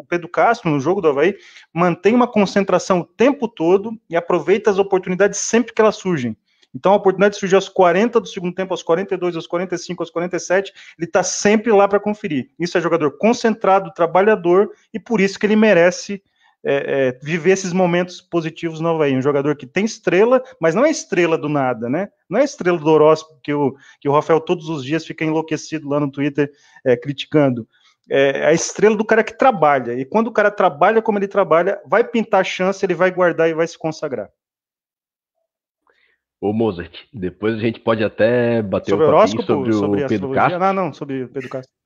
o, Pedro Castro, no jogo do Havaí, mantém uma concentração o tempo todo e aproveita as oportunidades sempre que elas surgem. Então a oportunidade surge aos 40 do segundo tempo, aos 42, aos 45, aos 47, ele está sempre lá para conferir. Isso é jogador concentrado, trabalhador, e por isso que ele merece é, é, viver esses momentos positivos no Havaí. Um jogador que tem estrela, mas não é estrela do nada, né? Não é estrela do Orozco que o, que o Rafael todos os dias fica enlouquecido lá no Twitter é, criticando. É a estrela do cara que trabalha. E quando o cara trabalha como ele trabalha, vai pintar a chance, ele vai guardar e vai se consagrar. Ô Mozart, depois a gente pode até bater sobre o horóscopo, sobre, sobre o Pedro Castro. Não, ah, não, sobre o Pedro Castro.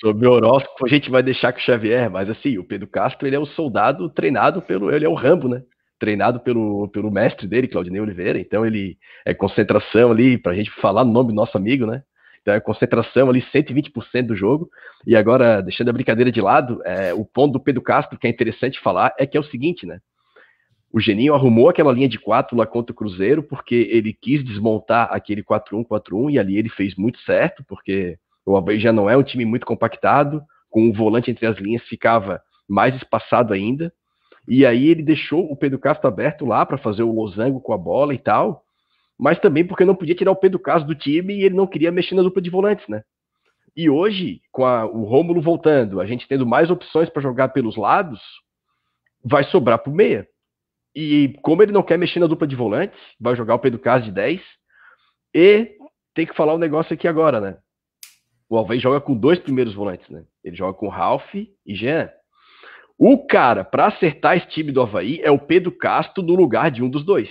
Sobre o horóscopo, a gente vai deixar com o Xavier, mas assim, o Pedro Castro ele é um soldado treinado pelo. Ele é o Rambo, né? Treinado pelo, pelo mestre dele, Claudinei Oliveira. Então ele é concentração ali, pra gente falar o no nome do nosso amigo, né? Então é concentração ali, 120% do jogo. E agora, deixando a brincadeira de lado, é, o ponto do Pedro Castro que é interessante falar é que é o seguinte, né? O Geninho arrumou aquela linha de 4 lá contra o Cruzeiro porque ele quis desmontar aquele 4-1-4-1 e ali ele fez muito certo, porque o Havaí já não é um time muito compactado, com o volante entre as linhas ficava mais espaçado ainda. E aí ele deixou o Pedro Castro aberto lá para fazer o losango com a bola e tal, mas também porque não podia tirar o Pedro Castro do time e ele não queria mexer na dupla de volantes, né? E hoje, com a, o Rômulo voltando, a gente tendo mais opções para jogar pelos lados, vai sobrar pro meia. E como ele não quer mexer na dupla de volantes, vai jogar o Pedro Castro de 10. E tem que falar um negócio aqui agora, né? O Alves joga com dois primeiros volantes, né? Ele joga com Ralph e Jean. O cara para acertar esse time do Havaí é o Pedro Castro no lugar de um dos dois.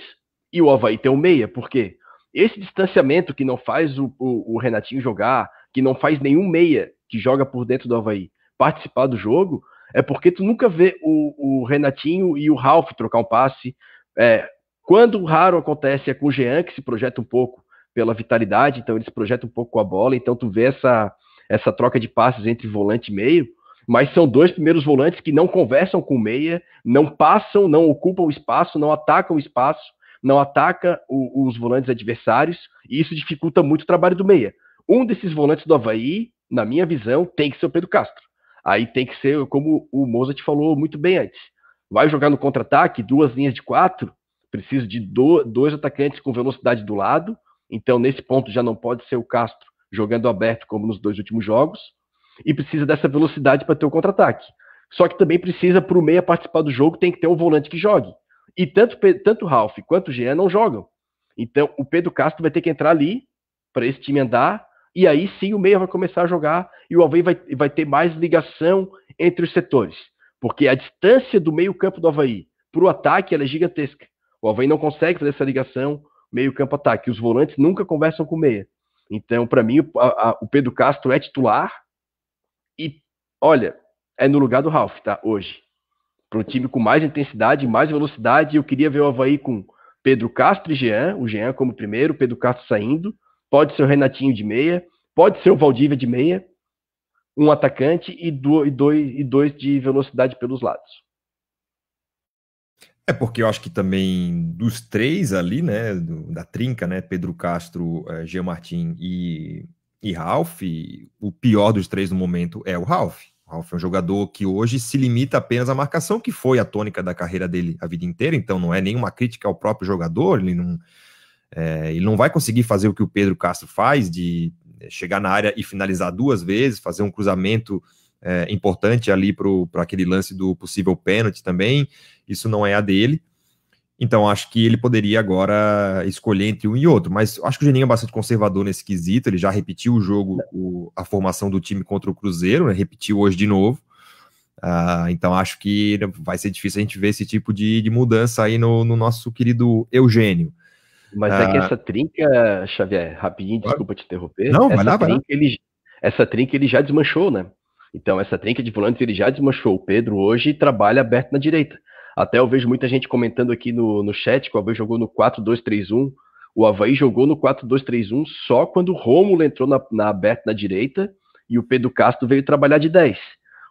E o Havaí tem o um meia, por quê? Esse distanciamento que não faz o, o, o Renatinho jogar, que não faz nenhum meia que joga por dentro do Havaí participar do jogo, é porque tu nunca vê o, o Renatinho e o Ralph trocar um passe. É, quando raro acontece é com o Jean, que se projeta um pouco, pela vitalidade, então eles projetam um pouco a bola, então tu vê essa, essa troca de passes entre volante e meio, mas são dois primeiros volantes que não conversam com o meia, não passam, não ocupam o espaço, não atacam o espaço, não ataca o, os volantes adversários, e isso dificulta muito o trabalho do meia. Um desses volantes do Havaí, na minha visão, tem que ser o Pedro Castro. Aí tem que ser, como o Mozart falou muito bem antes, vai jogar no contra-ataque, duas linhas de quatro, preciso de do, dois atacantes com velocidade do lado, então, nesse ponto, já não pode ser o Castro jogando aberto como nos dois últimos jogos. E precisa dessa velocidade para ter o contra-ataque. Só que também precisa, para o meia participar do jogo, tem que ter um volante que jogue. E tanto, tanto o Ralf quanto o Jean não jogam. Então, o Pedro Castro vai ter que entrar ali para esse time andar. E aí sim o meia vai começar a jogar e o Havaí vai, vai ter mais ligação entre os setores. Porque a distância do meio-campo do Havaí para o ataque é gigantesca. O Havaí não consegue fazer essa ligação, meio campo ataque. Os volantes nunca conversam com o meia. Então, para mim, a, a, o Pedro Castro é titular e, olha, é no lugar do Ralf, tá? Hoje. Para um time com mais intensidade, mais velocidade, eu queria ver o Havaí com Pedro Castro e Jean, o Jean como primeiro, Pedro Castro saindo, pode ser o Renatinho de meia, pode ser o Valdívia de meia, um atacante e, do, e, dois, e dois de velocidade pelos lados. É porque eu acho que também dos três ali, né, do, da trinca, né, Pedro Castro, é, Jean Martin e, e Ralph, o pior dos três no momento é o Ralph. O Ralph é um jogador que hoje se limita apenas à marcação, que foi a tônica da carreira dele a vida inteira, então não é nenhuma crítica ao próprio jogador, ele não, é, ele não vai conseguir fazer o que o Pedro Castro faz, de eh, chegar na área e finalizar duas vezes, fazer um cruzamento é, importante ali para aquele lance do possível pênalti também. Isso não é a dele. Então, acho que ele poderia agora escolher entre um e outro. Mas acho que o Geninho é bastante conservador nesse quesito. Ele já repetiu o jogo, o, a formação do time contra o Cruzeiro, né? repetiu hoje de novo. Uh, então, acho que vai ser difícil a gente ver esse tipo de, de mudança aí no, no, nosso querido Eugênio. Mas uh, é que ah. essa trinca, Xavier, rapidinho, desculpa te interromper. Não, essa vai lá, trinca, vai lá. Ele, essa trinca ele já desmanchou, né? Então, essa trinca de volantes ele já desmanchou. O Pedro hoje trabalha aberto na direita. Até eu vejo muita gente comentando aqui no, no chat que o Havaí jogou no 4-2-3-1. O Havaí jogou no 4-2-3-1 só quando o Rômulo entrou na, na aberta na direita e o Pedro Castro veio trabalhar de 10.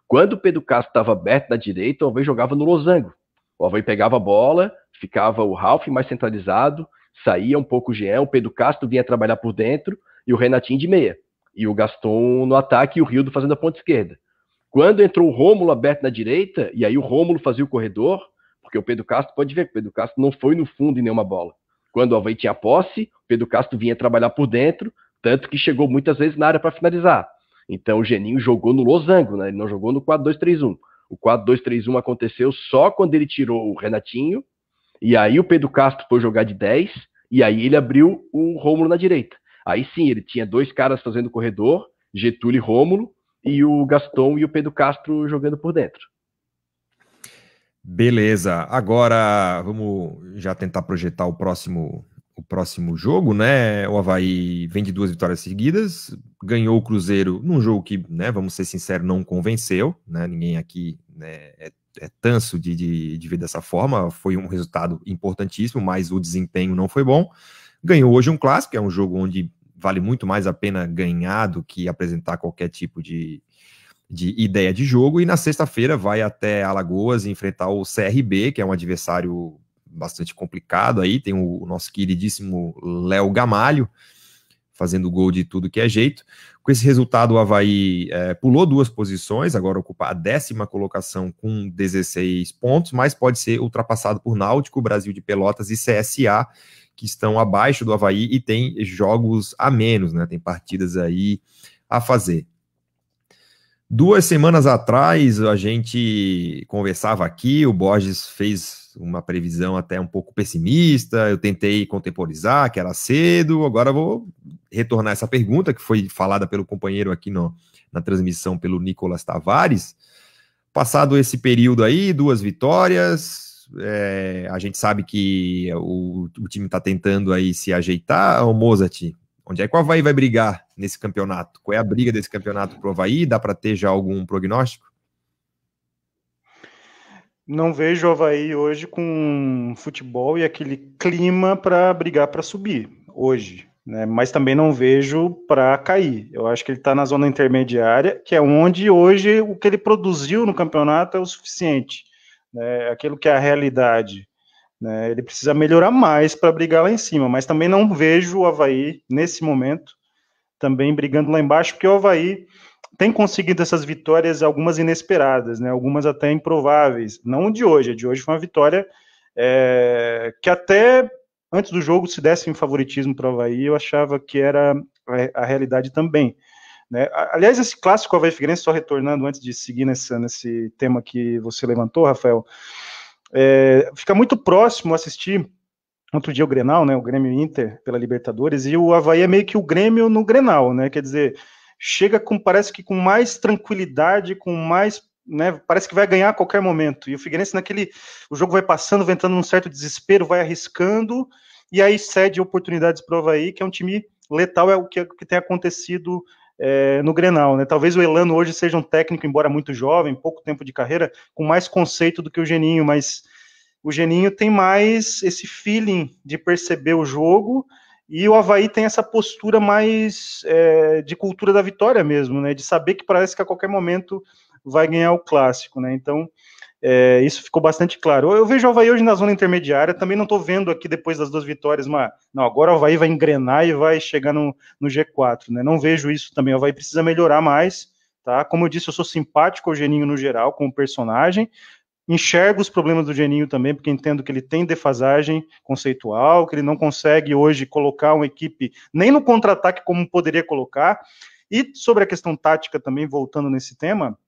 Quando o Pedro Castro estava aberto na direita, o Havaí jogava no losango. O Havaí pegava a bola, ficava o Ralf mais centralizado, saía um pouco o Jean, o Pedro Castro vinha trabalhar por dentro e o Renatinho de meia e o Gaston no ataque e o Rildo fazendo a ponta esquerda. Quando entrou o Rômulo aberto na direita, e aí o Rômulo fazia o corredor, porque o Pedro Castro pode ver que o Pedro Castro não foi no fundo em nenhuma bola. Quando o Havaí tinha posse, o Pedro Castro vinha trabalhar por dentro, tanto que chegou muitas vezes na área para finalizar. Então o Geninho jogou no losango, né? ele não jogou no 4-2-3-1. O 4-2-3-1 aconteceu só quando ele tirou o Renatinho, e aí o Pedro Castro foi jogar de 10, e aí ele abriu o Rômulo na direita. Aí sim, ele tinha dois caras fazendo o corredor, Getúlio e Rômulo, e o Gaston e o Pedro Castro jogando por dentro. Beleza. Agora vamos já tentar projetar o próximo o próximo jogo, né? O Havaí vem de duas vitórias seguidas, ganhou o Cruzeiro num jogo que, né, vamos ser sinceros, não convenceu, né? Ninguém aqui né, é, é tanso de, de, de ver dessa forma. Foi um resultado importantíssimo, mas o desempenho não foi bom. Ganhou hoje um clássico, é um jogo onde vale muito mais a pena ganhar do que apresentar qualquer tipo de, de ideia de jogo. E na sexta-feira vai até Alagoas enfrentar o CRB, que é um adversário bastante complicado aí. Tem o, o nosso queridíssimo Léo Gamalho fazendo gol de tudo que é jeito. Com esse resultado, o Havaí é, pulou duas posições, agora ocupa a décima colocação com 16 pontos, mas pode ser ultrapassado por Náutico, Brasil de Pelotas e CSA que estão abaixo do Havaí e tem jogos a menos, né? Tem partidas aí a fazer. Duas semanas atrás a gente conversava aqui, o Borges fez uma previsão até um pouco pessimista, eu tentei contemporizar, que era cedo, agora vou retornar essa pergunta que foi falada pelo companheiro aqui no, na transmissão pelo Nicolas Tavares. Passado esse período aí, duas vitórias, é, a gente sabe que o, o time está tentando aí se ajeitar. O Mozart, onde é que o Havaí vai brigar nesse campeonato? Qual é a briga desse campeonato para o Havaí? Dá para ter já algum prognóstico? Não vejo o Havaí hoje com futebol e aquele clima para brigar para subir hoje. Né? Mas também não vejo para cair. Eu acho que ele está na zona intermediária, que é onde hoje o que ele produziu no campeonato é o suficiente né, aquilo que é a realidade. Né, ele precisa melhorar mais para brigar lá em cima, mas também não vejo o Havaí, nesse momento, também brigando lá embaixo, porque o Havaí tem conseguido essas vitórias, algumas inesperadas, né, algumas até improváveis. Não de hoje, de hoje foi uma vitória é, que até antes do jogo se desse em favoritismo para o Havaí, eu achava que era a realidade também. Né? Aliás, esse clássico Havaí Figueirense, só retornando antes de seguir nesse nesse tema que você levantou, Rafael, é, fica muito próximo assistir outro dia o Grenal, né, o Grêmio Inter pela Libertadores, e o Havaí é meio que o Grêmio no Grenal, né, quer dizer, chega com, parece que com mais tranquilidade, com mais, né, parece que vai ganhar a qualquer momento, e o Figueirense naquele, o jogo vai passando, vai entrando num certo desespero, vai arriscando, e aí cede oportunidades para o Havaí, que é um time letal, é o que, que tem acontecido é, no Grenal, né? Talvez o Elano hoje seja um técnico, embora muito jovem, pouco tempo de carreira, com mais conceito do que o Geninho, mas o Geninho tem mais esse feeling de perceber o jogo e o Havaí tem essa postura mais é, de cultura da vitória mesmo, né? De saber que parece que a qualquer momento vai ganhar o clássico, né? Então é, isso ficou bastante claro. Eu vejo o Havaí hoje na zona intermediária, também não estou vendo aqui depois das duas vitórias, mas não, agora o Havaí vai engrenar e vai chegar no, no G4, né? Não vejo isso também. O Havaí precisa melhorar mais, tá? Como eu disse, eu sou simpático ao Geninho no geral, como personagem. Enxergo os problemas do Geninho também, porque entendo que ele tem defasagem conceitual, que ele não consegue hoje colocar uma equipe nem no contra-ataque como poderia colocar. E sobre a questão tática também, voltando nesse tema,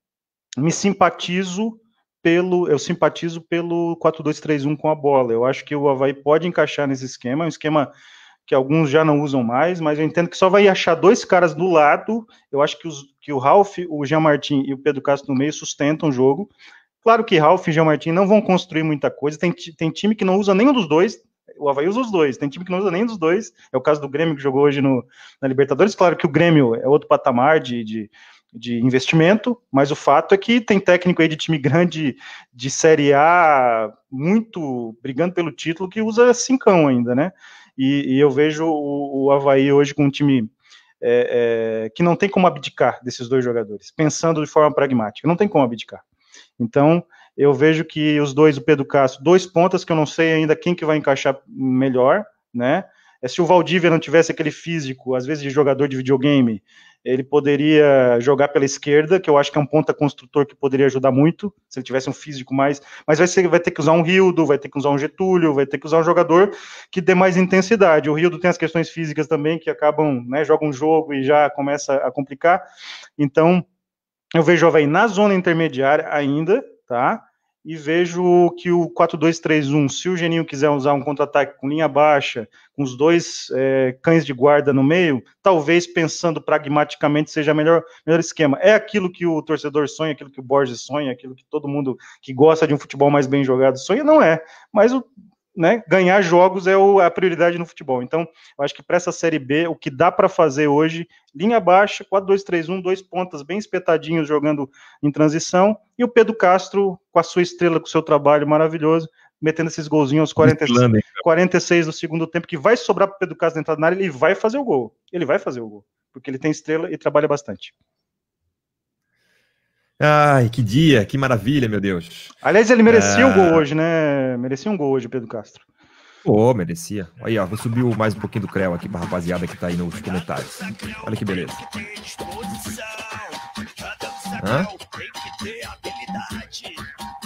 me simpatizo pelo, eu simpatizo pelo 4-2-3-1 com a bola. Eu acho que o Havaí pode encaixar nesse esquema, um esquema que alguns já não usam mais, mas eu entendo que só vai achar dois caras do lado. Eu acho que, os, que o Ralf, o Jean Martin e o Pedro Castro no meio sustentam o jogo. Claro que Ralf e Jean Martin não vão construir muita coisa. Tem, tem time que não usa nenhum dos dois. O Havaí usa os dois. Tem time que não usa nenhum dos dois. É o caso do Grêmio que jogou hoje no, na Libertadores. Claro que o Grêmio é outro patamar de, de de investimento, mas o fato é que tem técnico aí de time grande de Série A, muito brigando pelo título, que usa cincão ainda, né? E, e eu vejo o, o Havaí hoje com um time é, é, que não tem como abdicar desses dois jogadores, pensando de forma pragmática, não tem como abdicar. Então, eu vejo que os dois, o Pedro Castro, dois pontas que eu não sei ainda quem que vai encaixar melhor, né? É, se o Valdívia não tivesse aquele físico, às vezes de jogador de videogame, ele poderia jogar pela esquerda, que eu acho que é um ponta construtor que poderia ajudar muito, se ele tivesse um físico mais. Mas vai, ser, vai ter que usar um Rildo, vai ter que usar um Getúlio, vai ter que usar um jogador que dê mais intensidade. O Rildo tem as questões físicas também, que acabam, né, joga um jogo e já começa a complicar. Então, eu vejo o Havaí na zona intermediária ainda, tá? e vejo que o 4-2-3-1, se o Geninho quiser usar um contra-ataque com linha baixa, com os dois é, cães de guarda no meio, talvez pensando pragmaticamente seja melhor melhor esquema. É aquilo que o torcedor sonha, aquilo que o Borges sonha, aquilo que todo mundo que gosta de um futebol mais bem jogado sonha, não é. Mas o, né, ganhar jogos é o, é a prioridade no futebol. Então, eu acho que para essa Série B, o que dá para fazer hoje, linha baixa, 4-2-3-1, dois pontas bem espetadinhos jogando em transição, e o Pedro Castro, com a sua estrela, com o seu trabalho maravilhoso, metendo esses golzinhos aos 46, 46 do segundo tempo, que vai sobrar para o Pedro Castro entrar na área, ele vai fazer o gol. Ele vai fazer o gol, porque ele tem estrela e trabalha bastante. Ai, que dia, que maravilha, meu Deus. Aliás, ele merecia ah... um é. gol hoje, né? Merecia um gol hoje, Pedro Castro. Pô, oh, merecia. Aí, ó, vou subir mais um pouquinho do Creu aqui pra rapaziada que tá aí nos comentários. Olha que beleza. Hã?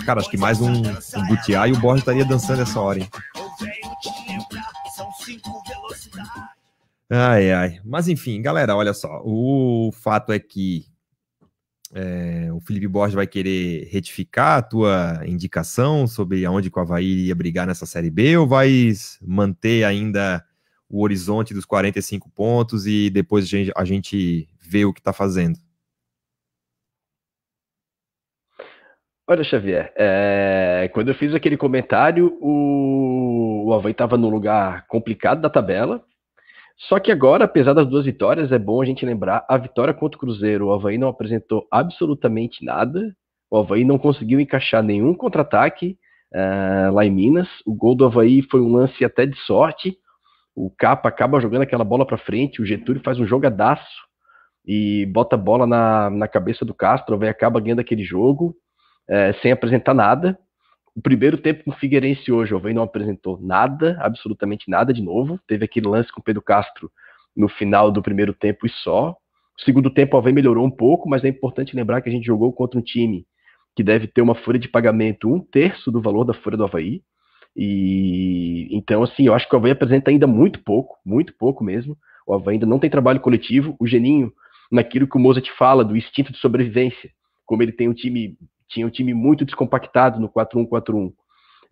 Cara, acho que mais um, um Gutiá e o Borges estaria dançando essa hora, hein? Ai, ai. Mas enfim, galera, olha só. O fato é que é, o Felipe Borges vai querer retificar a tua indicação sobre aonde o Havaí ia brigar nessa Série B ou vai manter ainda o horizonte dos 45 pontos e depois a gente, a gente vê o que está fazendo? Olha, Xavier, é, quando eu fiz aquele comentário, o, o Havaí estava no lugar complicado da tabela, só que agora, apesar das duas vitórias, é bom a gente lembrar a vitória contra o Cruzeiro. O Havaí não apresentou absolutamente nada. O Havaí não conseguiu encaixar nenhum contra-ataque uh, lá em Minas. O gol do Havaí foi um lance até de sorte. O Capa acaba jogando aquela bola para frente. O Getúlio faz um jogadaço e bota a bola na, na cabeça do Castro. O Havaí acaba ganhando aquele jogo uh, sem apresentar nada. O primeiro tempo com o Figueirense hoje, o Vem não apresentou nada, absolutamente nada de novo. Teve aquele lance com o Pedro Castro no final do primeiro tempo e só. O segundo tempo, o Alvem melhorou um pouco, mas é importante lembrar que a gente jogou contra um time que deve ter uma folha de pagamento um terço do valor da folha do Havaí. E então, assim, eu acho que o Havaí apresenta ainda muito pouco, muito pouco mesmo. O Havaí ainda não tem trabalho coletivo. O Geninho, naquilo que o Mozart fala do instinto de sobrevivência, como ele tem um time tinha um time muito descompactado no 4-1-4-1.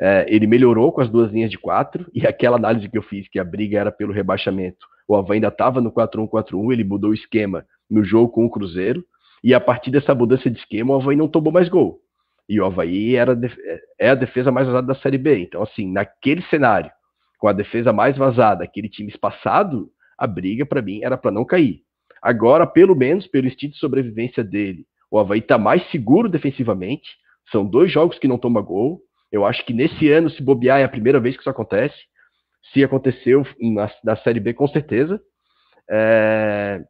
É, ele melhorou com as duas linhas de quatro, e aquela análise que eu fiz, que a briga era pelo rebaixamento, o Havaí ainda estava no 4-1-4-1, ele mudou o esquema no jogo com o Cruzeiro, e a partir dessa mudança de esquema, o Havaí não tomou mais gol. E o Havaí era, é a defesa mais vazada da Série B. Então, assim, naquele cenário, com a defesa mais vazada, aquele time espaçado, a briga para mim era para não cair. Agora, pelo menos pelo instinto de sobrevivência dele o Havaí está mais seguro defensivamente. São dois jogos que não toma gol. Eu acho que nesse ano, se bobear, é a primeira vez que isso acontece. Se aconteceu na, na Série B, com certeza. É...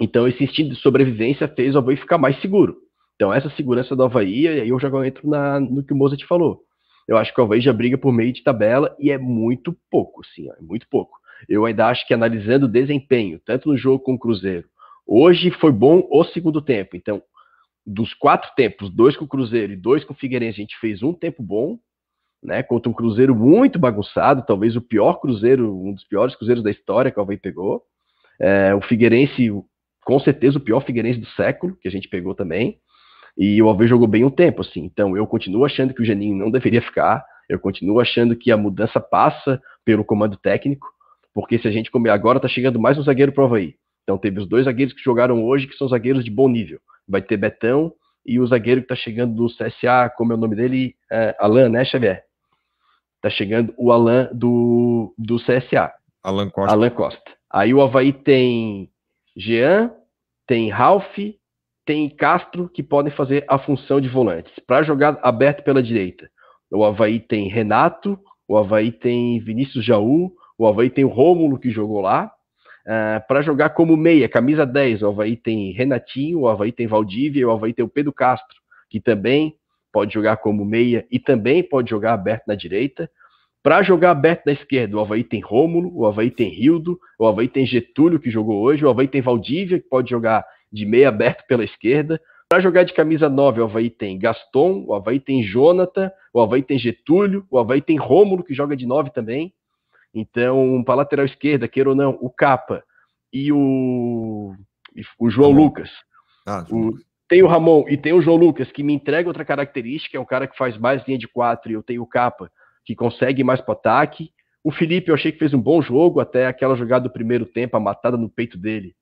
Então, esse instinto de sobrevivência fez o Havaí ficar mais seguro. Então, essa segurança do Havaí, e aí eu já entro na, no que o Mozart falou. Eu acho que o Havaí já briga por meio de tabela e é muito pouco, sim, é muito pouco. Eu ainda acho que analisando o desempenho, tanto no jogo com o Cruzeiro, hoje foi bom o segundo tempo. Então, dos quatro tempos, dois com o Cruzeiro e dois com o Figueirense, a gente fez um tempo bom, né? Contra um Cruzeiro muito bagunçado, talvez o pior Cruzeiro, um dos piores Cruzeiros da história que o Alvei pegou. É, o Figueirense, com certeza, o pior Figueirense do século, que a gente pegou também. E o Alvei jogou bem um tempo, assim. Então, eu continuo achando que o Geninho não deveria ficar. Eu continuo achando que a mudança passa pelo comando técnico, porque se a gente comer agora, tá chegando mais um zagueiro pro Havaí. Então, teve os dois zagueiros que jogaram hoje, que são zagueiros de bom nível vai ter Betão e o zagueiro que está chegando do CSA, como é o nome dele? É, Alan, né, Xavier? Está chegando o Alan do, do CSA. Alan Costa. Alan Costa. Aí o Havaí tem Jean, tem Ralph, tem Castro, que podem fazer a função de volantes. Para jogar aberto pela direita, o Havaí tem Renato, o Havaí tem Vinícius Jaú, o Havaí tem o Rômulo, que jogou lá, uh, para jogar como meia, camisa 10. O Havaí tem Renatinho, o Havaí tem Valdívia, o Havaí tem o Pedro Castro, que também pode jogar como meia e também pode jogar aberto na direita. Para jogar aberto na esquerda, o Havaí tem Rômulo, o Havaí tem Rildo, o Havaí tem Getúlio, que jogou hoje, o Havaí tem Valdívia, que pode jogar de meia aberto pela esquerda. Para jogar de camisa 9, o Havaí tem Gaston, o Havaí tem Jonathan, o Havaí tem Getúlio, o Havaí tem Rômulo, que joga de 9 também. Então, para lateral esquerda, queira ou não, o Capa e o, ah, o João Lucas. Ah, o, tem o Ramon e tem o João Lucas, que me entrega outra característica, é um cara que faz mais linha de quatro, e eu tenho o Capa, que consegue mais para ataque. O Felipe eu achei que fez um bom jogo, até aquela jogada do primeiro tempo, a matada no peito dele,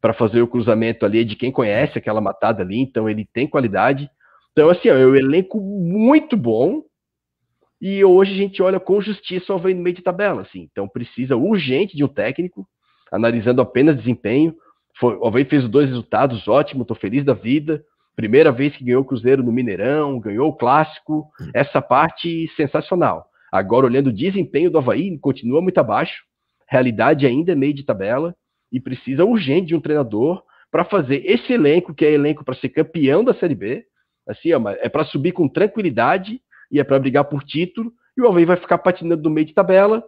para fazer o cruzamento ali é de quem conhece aquela matada ali, então ele tem qualidade. Então, assim, é um elenco muito bom, e hoje a gente olha com justiça o Havaí no meio de tabela. Assim. Então precisa urgente de um técnico, analisando apenas desempenho. Foi, o Havaí fez os dois resultados, ótimos, estou feliz da vida. Primeira vez que ganhou o Cruzeiro no Mineirão, ganhou o Clássico. Hum. Essa parte sensacional. Agora, olhando o desempenho do Havaí, continua muito abaixo. Realidade ainda é meio de tabela e precisa urgente de um treinador para fazer esse elenco, que é elenco para ser campeão da Série B, assim, é para subir com tranquilidade e é para brigar por título, e o Havaí vai ficar patinando do meio de tabela,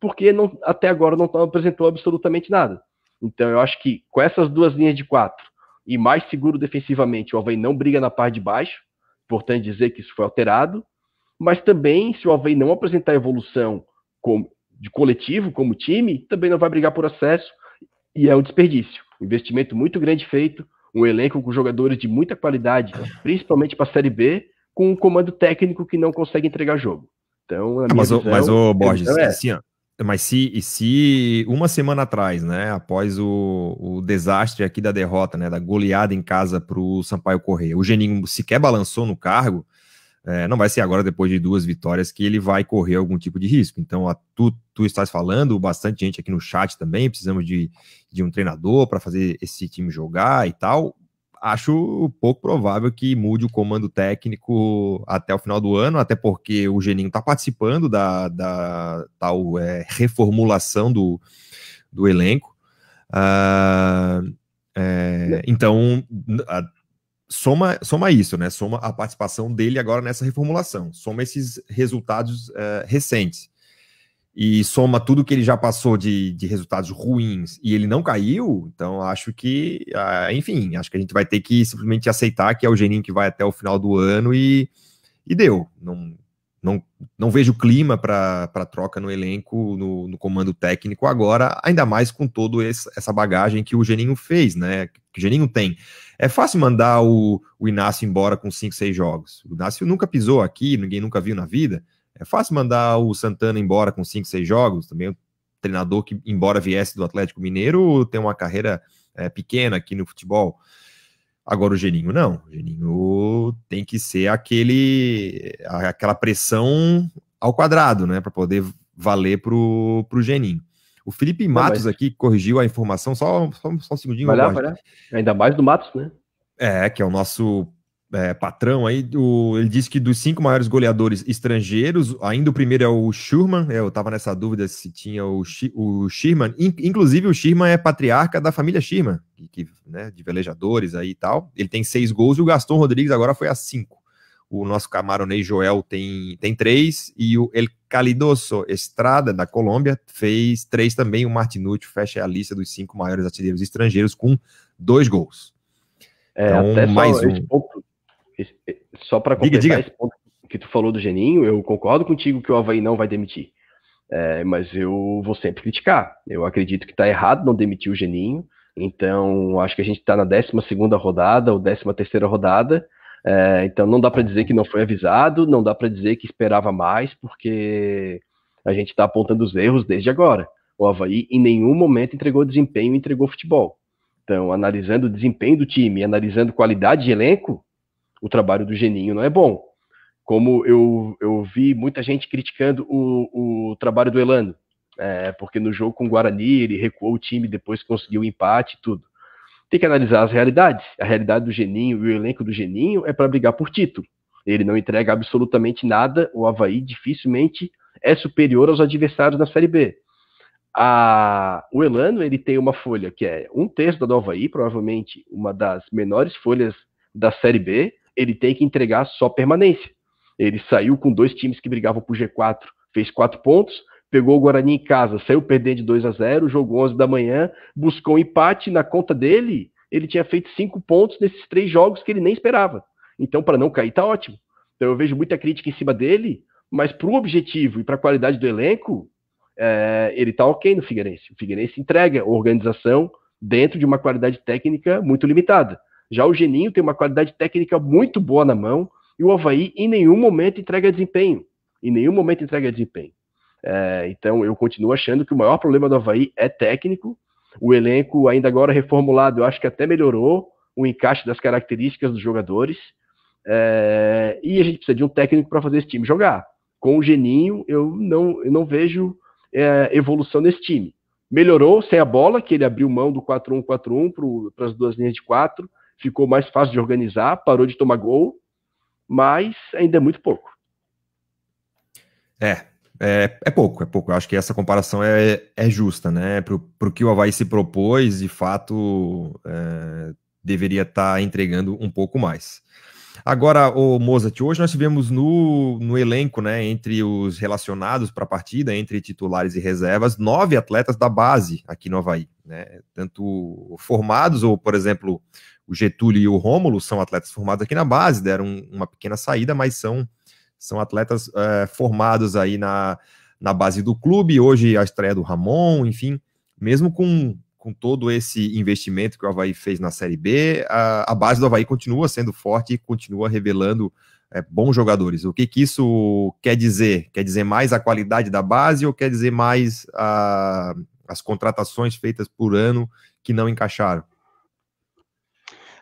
porque não, até agora não tá, apresentou absolutamente nada. Então eu acho que com essas duas linhas de quatro e mais seguro defensivamente, o Havaí não briga na parte de baixo, importante dizer que isso foi alterado, mas também se o Havaí não apresentar evolução como, de coletivo, como time, também não vai brigar por acesso, e é um desperdício. Investimento muito grande feito, um elenco com jogadores de muita qualidade, principalmente para a Série B, com um comando técnico que não consegue entregar jogo. Então, mas, visão, o, mas o Borges, é... assim, mas se, e se uma semana atrás, né, após o, o desastre aqui da derrota, né, da goleada em casa para o Sampaio Correia, o Geninho sequer balançou no cargo, é, não vai ser agora, depois de duas vitórias, que ele vai correr algum tipo de risco. Então, a, tu, tu estás falando, bastante gente aqui no chat também, precisamos de, de um treinador para fazer esse time jogar e tal acho pouco provável que mude o comando técnico até o final do ano, até porque o Geninho está participando da, da tal é, reformulação do, do elenco. Uh, é, então, a, soma, soma isso, né? Soma a participação dele agora nessa reformulação, soma esses resultados é, recentes e soma tudo que ele já passou de, de resultados ruins e ele não caiu, então acho que, ah, enfim, acho que a gente vai ter que simplesmente aceitar que é o Geninho que vai até o final do ano e, e deu. Não, não, não vejo clima para troca no elenco, no, no, comando técnico agora, ainda mais com toda essa bagagem que o Geninho fez, né? Que o Geninho tem. É fácil mandar o, o Inácio embora com 5, 6 jogos. O Inácio nunca pisou aqui, ninguém nunca viu na vida. É fácil mandar o Santana embora com 5, 6 jogos, também o treinador que, embora viesse do Atlético Mineiro, tem uma carreira é, pequena aqui no futebol. Agora o Geninho não, o Geninho tem que ser aquele, aquela pressão ao quadrado, né, para poder valer pro, pro Geninho. O Felipe Matos aqui corrigiu a informação, só, só, só um segundinho. Vai lá, vai lá. Ainda mais do Matos, né? É, que é o nosso é, patrão aí, o, ele disse que dos cinco maiores goleadores estrangeiros, ainda o primeiro é o Schurman, né, eu estava nessa dúvida se tinha o, o Schirman, inclusive o Schirman é patriarca da família Schirman, que, né, de velejadores aí e tal, ele tem seis gols e o Gaston Rodrigues agora foi a cinco. O nosso camaronês Joel tem, tem três e o El Calidoso Estrada, da Colômbia, fez três também. O Martinucci fecha a lista dos cinco maiores artilheiros estrangeiros com dois gols. É, então, mais só, um. Pouco eh, só para completar diga, diga. esse ponto que tu falou do Geninho, eu concordo contigo que o Havaí não vai demitir. É, mas eu vou sempre criticar. Eu acredito que está errado não demitir o Geninho. Então, acho que a gente está na 12 rodada ou 13 rodada. É, então, não dá para dizer que não foi avisado, não dá para dizer que esperava mais, porque a gente está apontando os erros desde agora. O Havaí em nenhum momento entregou desempenho, entregou futebol. Então, analisando o desempenho do time, analisando qualidade de elenco, o trabalho do Geninho não é bom. Como eu, eu vi muita gente criticando o, o trabalho do Elano, é, porque no jogo com o Guarani ele recuou o time depois conseguiu o empate e tudo. Tem que analisar as realidades. A realidade do Geninho e o elenco do Geninho é para brigar por título. Ele não entrega absolutamente nada. O Havaí dificilmente é superior aos adversários da Série B. A, o Elano ele tem uma folha que é um terço da do Havaí, provavelmente uma das menores folhas da Série B, ele tem que entregar só permanência. Ele saiu com dois times que brigavam por G4, fez quatro pontos, pegou o Guarani em casa, saiu perdendo de 2 a 0 jogou 11 da manhã, buscou um empate na conta dele, ele tinha feito cinco pontos nesses três jogos que ele nem esperava. Então, para não cair, tá ótimo. Então, eu vejo muita crítica em cima dele, mas para o objetivo e para a qualidade do elenco, é, ele tá ok no Figueirense. O Figueirense entrega organização dentro de uma qualidade técnica muito limitada. Já o Geninho tem uma qualidade técnica muito boa na mão e o Havaí em nenhum momento entrega desempenho. Em nenhum momento entrega desempenho. É, então eu continuo achando que o maior problema do Havaí é técnico. O elenco, ainda agora reformulado, eu acho que até melhorou o encaixe das características dos jogadores. É, e a gente precisa de um técnico para fazer esse time jogar. Com o Geninho, eu não, eu não vejo é, evolução nesse time. Melhorou sem a bola, que ele abriu mão do 4-1-4-1 para as duas linhas de 4 ficou mais fácil de organizar, parou de tomar gol, mas ainda é muito pouco. É, é, é pouco, é pouco. Eu acho que essa comparação é, é justa, né? Para o que o Havaí se propôs, de fato, é, deveria estar tá entregando um pouco mais. Agora, o Mozart, hoje nós tivemos no, no elenco, né, entre os relacionados para a partida, entre titulares e reservas, nove atletas da base aqui no Havaí, né? Tanto formados, ou, por exemplo, o Getúlio e o Rômulo são atletas formados aqui na base, deram uma pequena saída, mas são, são atletas é, formados aí na, na base do clube. Hoje a estreia do Ramon, enfim, mesmo com com todo esse investimento que o Havaí fez na Série B, a, a base do Havaí continua sendo forte e continua revelando é, bons jogadores. O que, que isso quer dizer? Quer dizer mais a qualidade da base ou quer dizer mais a, as contratações feitas por ano que não encaixaram?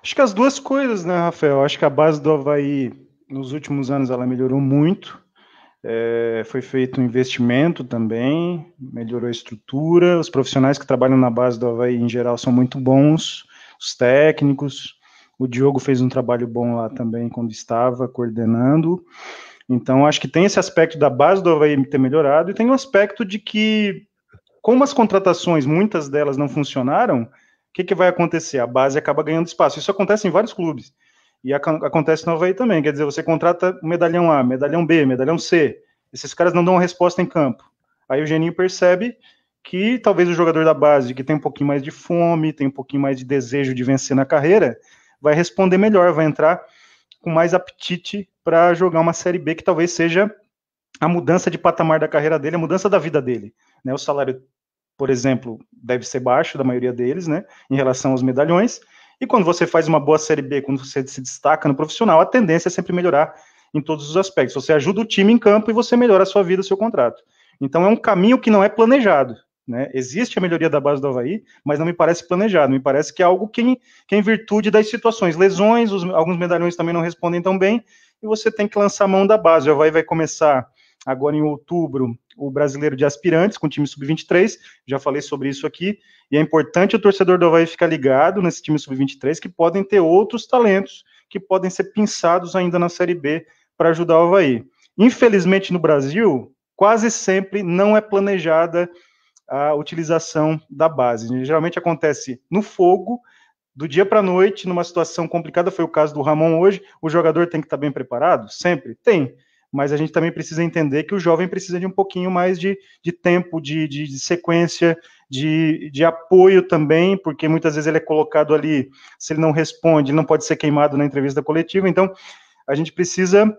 Acho que as duas coisas, né, Rafael? Acho que a base do Havaí nos últimos anos ela melhorou muito. É, foi feito um investimento também, melhorou a estrutura. Os profissionais que trabalham na base do Havaí, em geral, são muito bons, os técnicos. O Diogo fez um trabalho bom lá também quando estava coordenando. Então, acho que tem esse aspecto da base do Havaí ter melhorado, e tem o um aspecto de que, como as contratações, muitas delas não funcionaram, o que, que vai acontecer? A base acaba ganhando espaço. Isso acontece em vários clubes. E ac acontece no Havaí também, quer dizer, você contrata o medalhão A, medalhão B, medalhão C, esses caras não dão uma resposta em campo. Aí o Geninho percebe que talvez o jogador da base, que tem um pouquinho mais de fome, tem um pouquinho mais de desejo de vencer na carreira, vai responder melhor, vai entrar com mais apetite para jogar uma Série B que talvez seja a mudança de patamar da carreira dele, a mudança da vida dele. Né? O salário, por exemplo, deve ser baixo da maioria deles, né? em relação aos medalhões, e quando você faz uma boa Série B, quando você se destaca no profissional, a tendência é sempre melhorar em todos os aspectos. Você ajuda o time em campo e você melhora a sua vida, o seu contrato. Então é um caminho que não é planejado. Né? Existe a melhoria da base do Havaí, mas não me parece planejado, me parece que é algo que, que é em virtude das situações, lesões, os, alguns medalhões também não respondem tão bem, e você tem que lançar a mão da base. O Havaí vai começar agora em outubro o brasileiro de aspirantes com o time sub-23, já falei sobre isso aqui, e é importante o torcedor do Havaí ficar ligado nesse time sub-23, que podem ter outros talentos que podem ser pinçados ainda na Série B para ajudar o Havaí. Infelizmente no Brasil, quase sempre não é planejada a utilização da base. Geralmente acontece no fogo, do dia para a noite, numa situação complicada, foi o caso do Ramon hoje, o jogador tem que estar bem preparado? Sempre tem mas a gente também precisa entender que o jovem precisa de um pouquinho mais de, de tempo, de, de, de sequência, de, de apoio também, porque muitas vezes ele é colocado ali, se ele não responde, ele não pode ser queimado na entrevista coletiva. Então, a gente precisa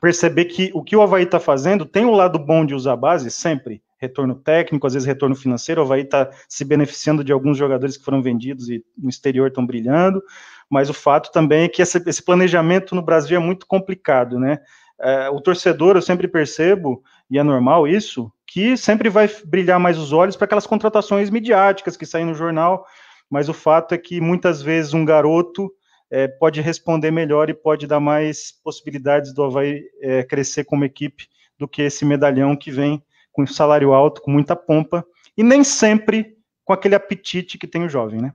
perceber que o que o Havaí está fazendo tem o um lado bom de usar a base, sempre. Retorno técnico, às vezes retorno financeiro. O Havaí está se beneficiando de alguns jogadores que foram vendidos e no exterior estão brilhando. Mas o fato também é que esse planejamento no Brasil é muito complicado, né? é, o torcedor, eu sempre percebo, e é normal isso, que sempre vai brilhar mais os olhos para aquelas contratações midiáticas que saem no jornal, mas o fato é que muitas vezes um garoto é, pode responder melhor e pode dar mais possibilidades do Havaí é, crescer como equipe do que esse medalhão que vem com salário alto, com muita pompa, e nem sempre com aquele apetite que tem o jovem, né?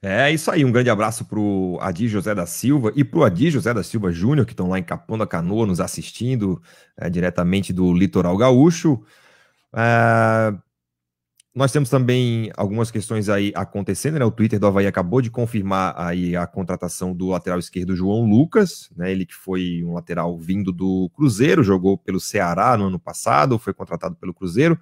É, é isso aí, um grande abraço pro Adi José da Silva e pro Adi José da Silva Júnior, que estão lá em Capão da Canoa nos assistindo é, diretamente do Litoral Gaúcho. É, nós temos também algumas questões aí acontecendo, né? O Twitter do Havaí acabou de confirmar aí a contratação do lateral esquerdo João Lucas, né? Ele que foi um lateral vindo do Cruzeiro, jogou pelo Ceará no ano passado, foi contratado pelo Cruzeiro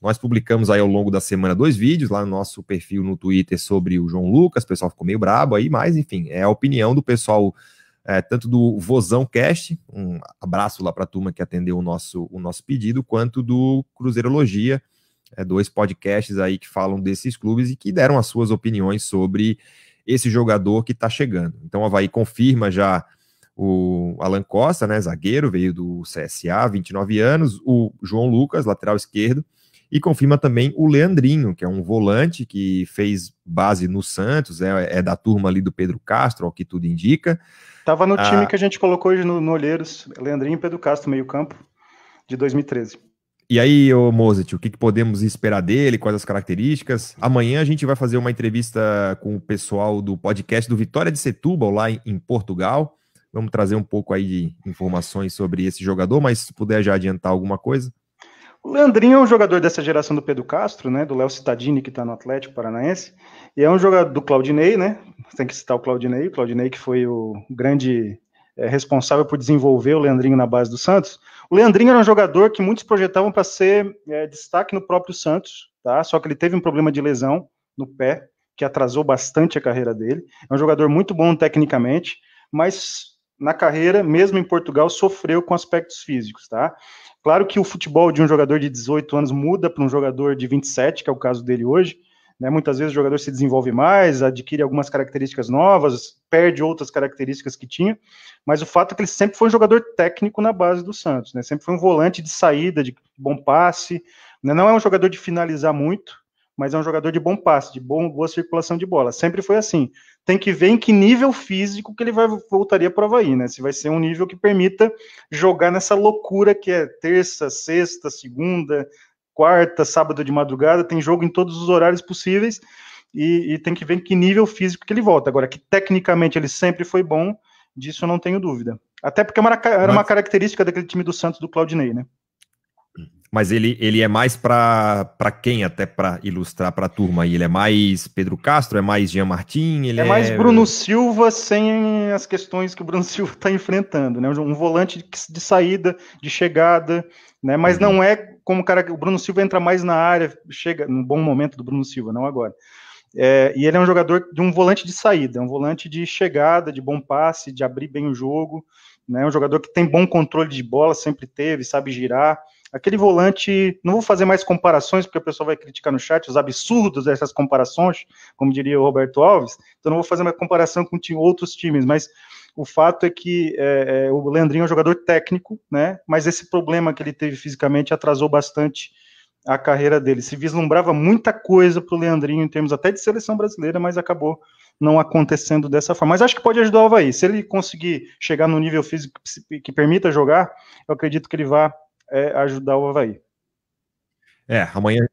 nós publicamos aí ao longo da semana dois vídeos lá no nosso perfil no Twitter sobre o João Lucas, o pessoal ficou meio brabo aí, mas enfim, é a opinião do pessoal, é, tanto do Vozão Cast, um abraço lá para a turma que atendeu o nosso, o nosso pedido, quanto do Cruzeirologia, é, dois podcasts aí que falam desses clubes e que deram as suas opiniões sobre esse jogador que está chegando. Então, o Havaí confirma já o Alan Costa, né, zagueiro, veio do CSA, 29 anos, o João Lucas, lateral esquerdo, e confirma também o Leandrinho, que é um volante que fez base no Santos, é, é da turma ali do Pedro Castro, ao que tudo indica. Tava no ah. time ah, que a gente colocou hoje no, no Olheiros, Leandrinho e Pedro Castro, meio-campo, de 2013. E aí, o Mozart, o que, que, podemos esperar dele? Quais as características? Amanhã a gente vai fazer uma entrevista com o pessoal do podcast do Vitória de Setúbal, lá em, em Portugal. Vamos trazer um pouco aí de informações sobre esse jogador, mas se puder já adiantar alguma coisa. O Leandrinho é um jogador dessa geração do Pedro Castro, né? Do Léo Cittadini, que está no Atlético Paranaense. E é um jogador do Claudinei, né? Tem que citar o Claudinei. O Claudinei que foi o grande é, responsável por desenvolver o Leandrinho na base do Santos. O Leandrinho era um jogador que muitos projetavam para ser é, destaque no próprio Santos, tá? Só que ele teve um problema de lesão no pé, que atrasou bastante a carreira dele. É um jogador muito bom tecnicamente, mas na carreira, mesmo em Portugal, sofreu com aspectos físicos, tá? Claro que o futebol de um jogador de 18 anos muda para um jogador de 27, que é o caso dele hoje, né? Muitas vezes o jogador se desenvolve mais, adquire algumas características novas, perde outras características que tinha, mas o fato é que ele sempre foi um jogador técnico na base do Santos, né? Sempre foi um volante de saída, de bom passe, né? não é um jogador de finalizar muito, mas é um jogador de bom passe, de bom, boa circulação de bola. Sempre foi assim. Tem que ver em que nível físico que ele vai voltaria para o Havaí, né? Se vai ser um nível que permita jogar nessa loucura que é terça, sexta, segunda, quarta, sábado de madrugada, tem jogo em todos os horários possíveis. E, e tem que ver em que nível físico que ele volta. Agora, que tecnicamente ele sempre foi bom, disso eu não tenho dúvida. Até porque é era uma característica daquele time do Santos do Claudinei, né? Mas ele, ele é mais para quem, até para ilustrar para a turma aí? Ele é mais Pedro Castro, é mais Jean Martin? Ele é mais é... Bruno Silva sem as questões que o Bruno Silva está enfrentando, né? Um volante de saída, de chegada, né? Mas uhum. não é como o cara. O Bruno Silva entra mais na área, chega num bom momento do Bruno Silva, não agora. É, e ele é um jogador de um volante de saída, um volante de chegada, de bom passe, de abrir bem o jogo, né? Um jogador que tem bom controle de bola, sempre teve, sabe girar aquele volante, não vou fazer mais comparações, porque o pessoal vai criticar no chat os absurdos dessas comparações, como diria o Roberto Alves, então não vou fazer uma comparação com outros times, mas o fato é que é, é, o Leandrinho é um jogador técnico, né? Mas esse problema que ele teve fisicamente atrasou bastante a carreira dele. Se vislumbrava muita coisa para o Leandrinho em termos até de seleção brasileira, mas acabou não acontecendo dessa forma. Mas acho que pode ajudar o Havaí. Se ele conseguir chegar no nível físico que permita jogar, eu acredito que ele vá é ajudar o Havaí. É, amanhã.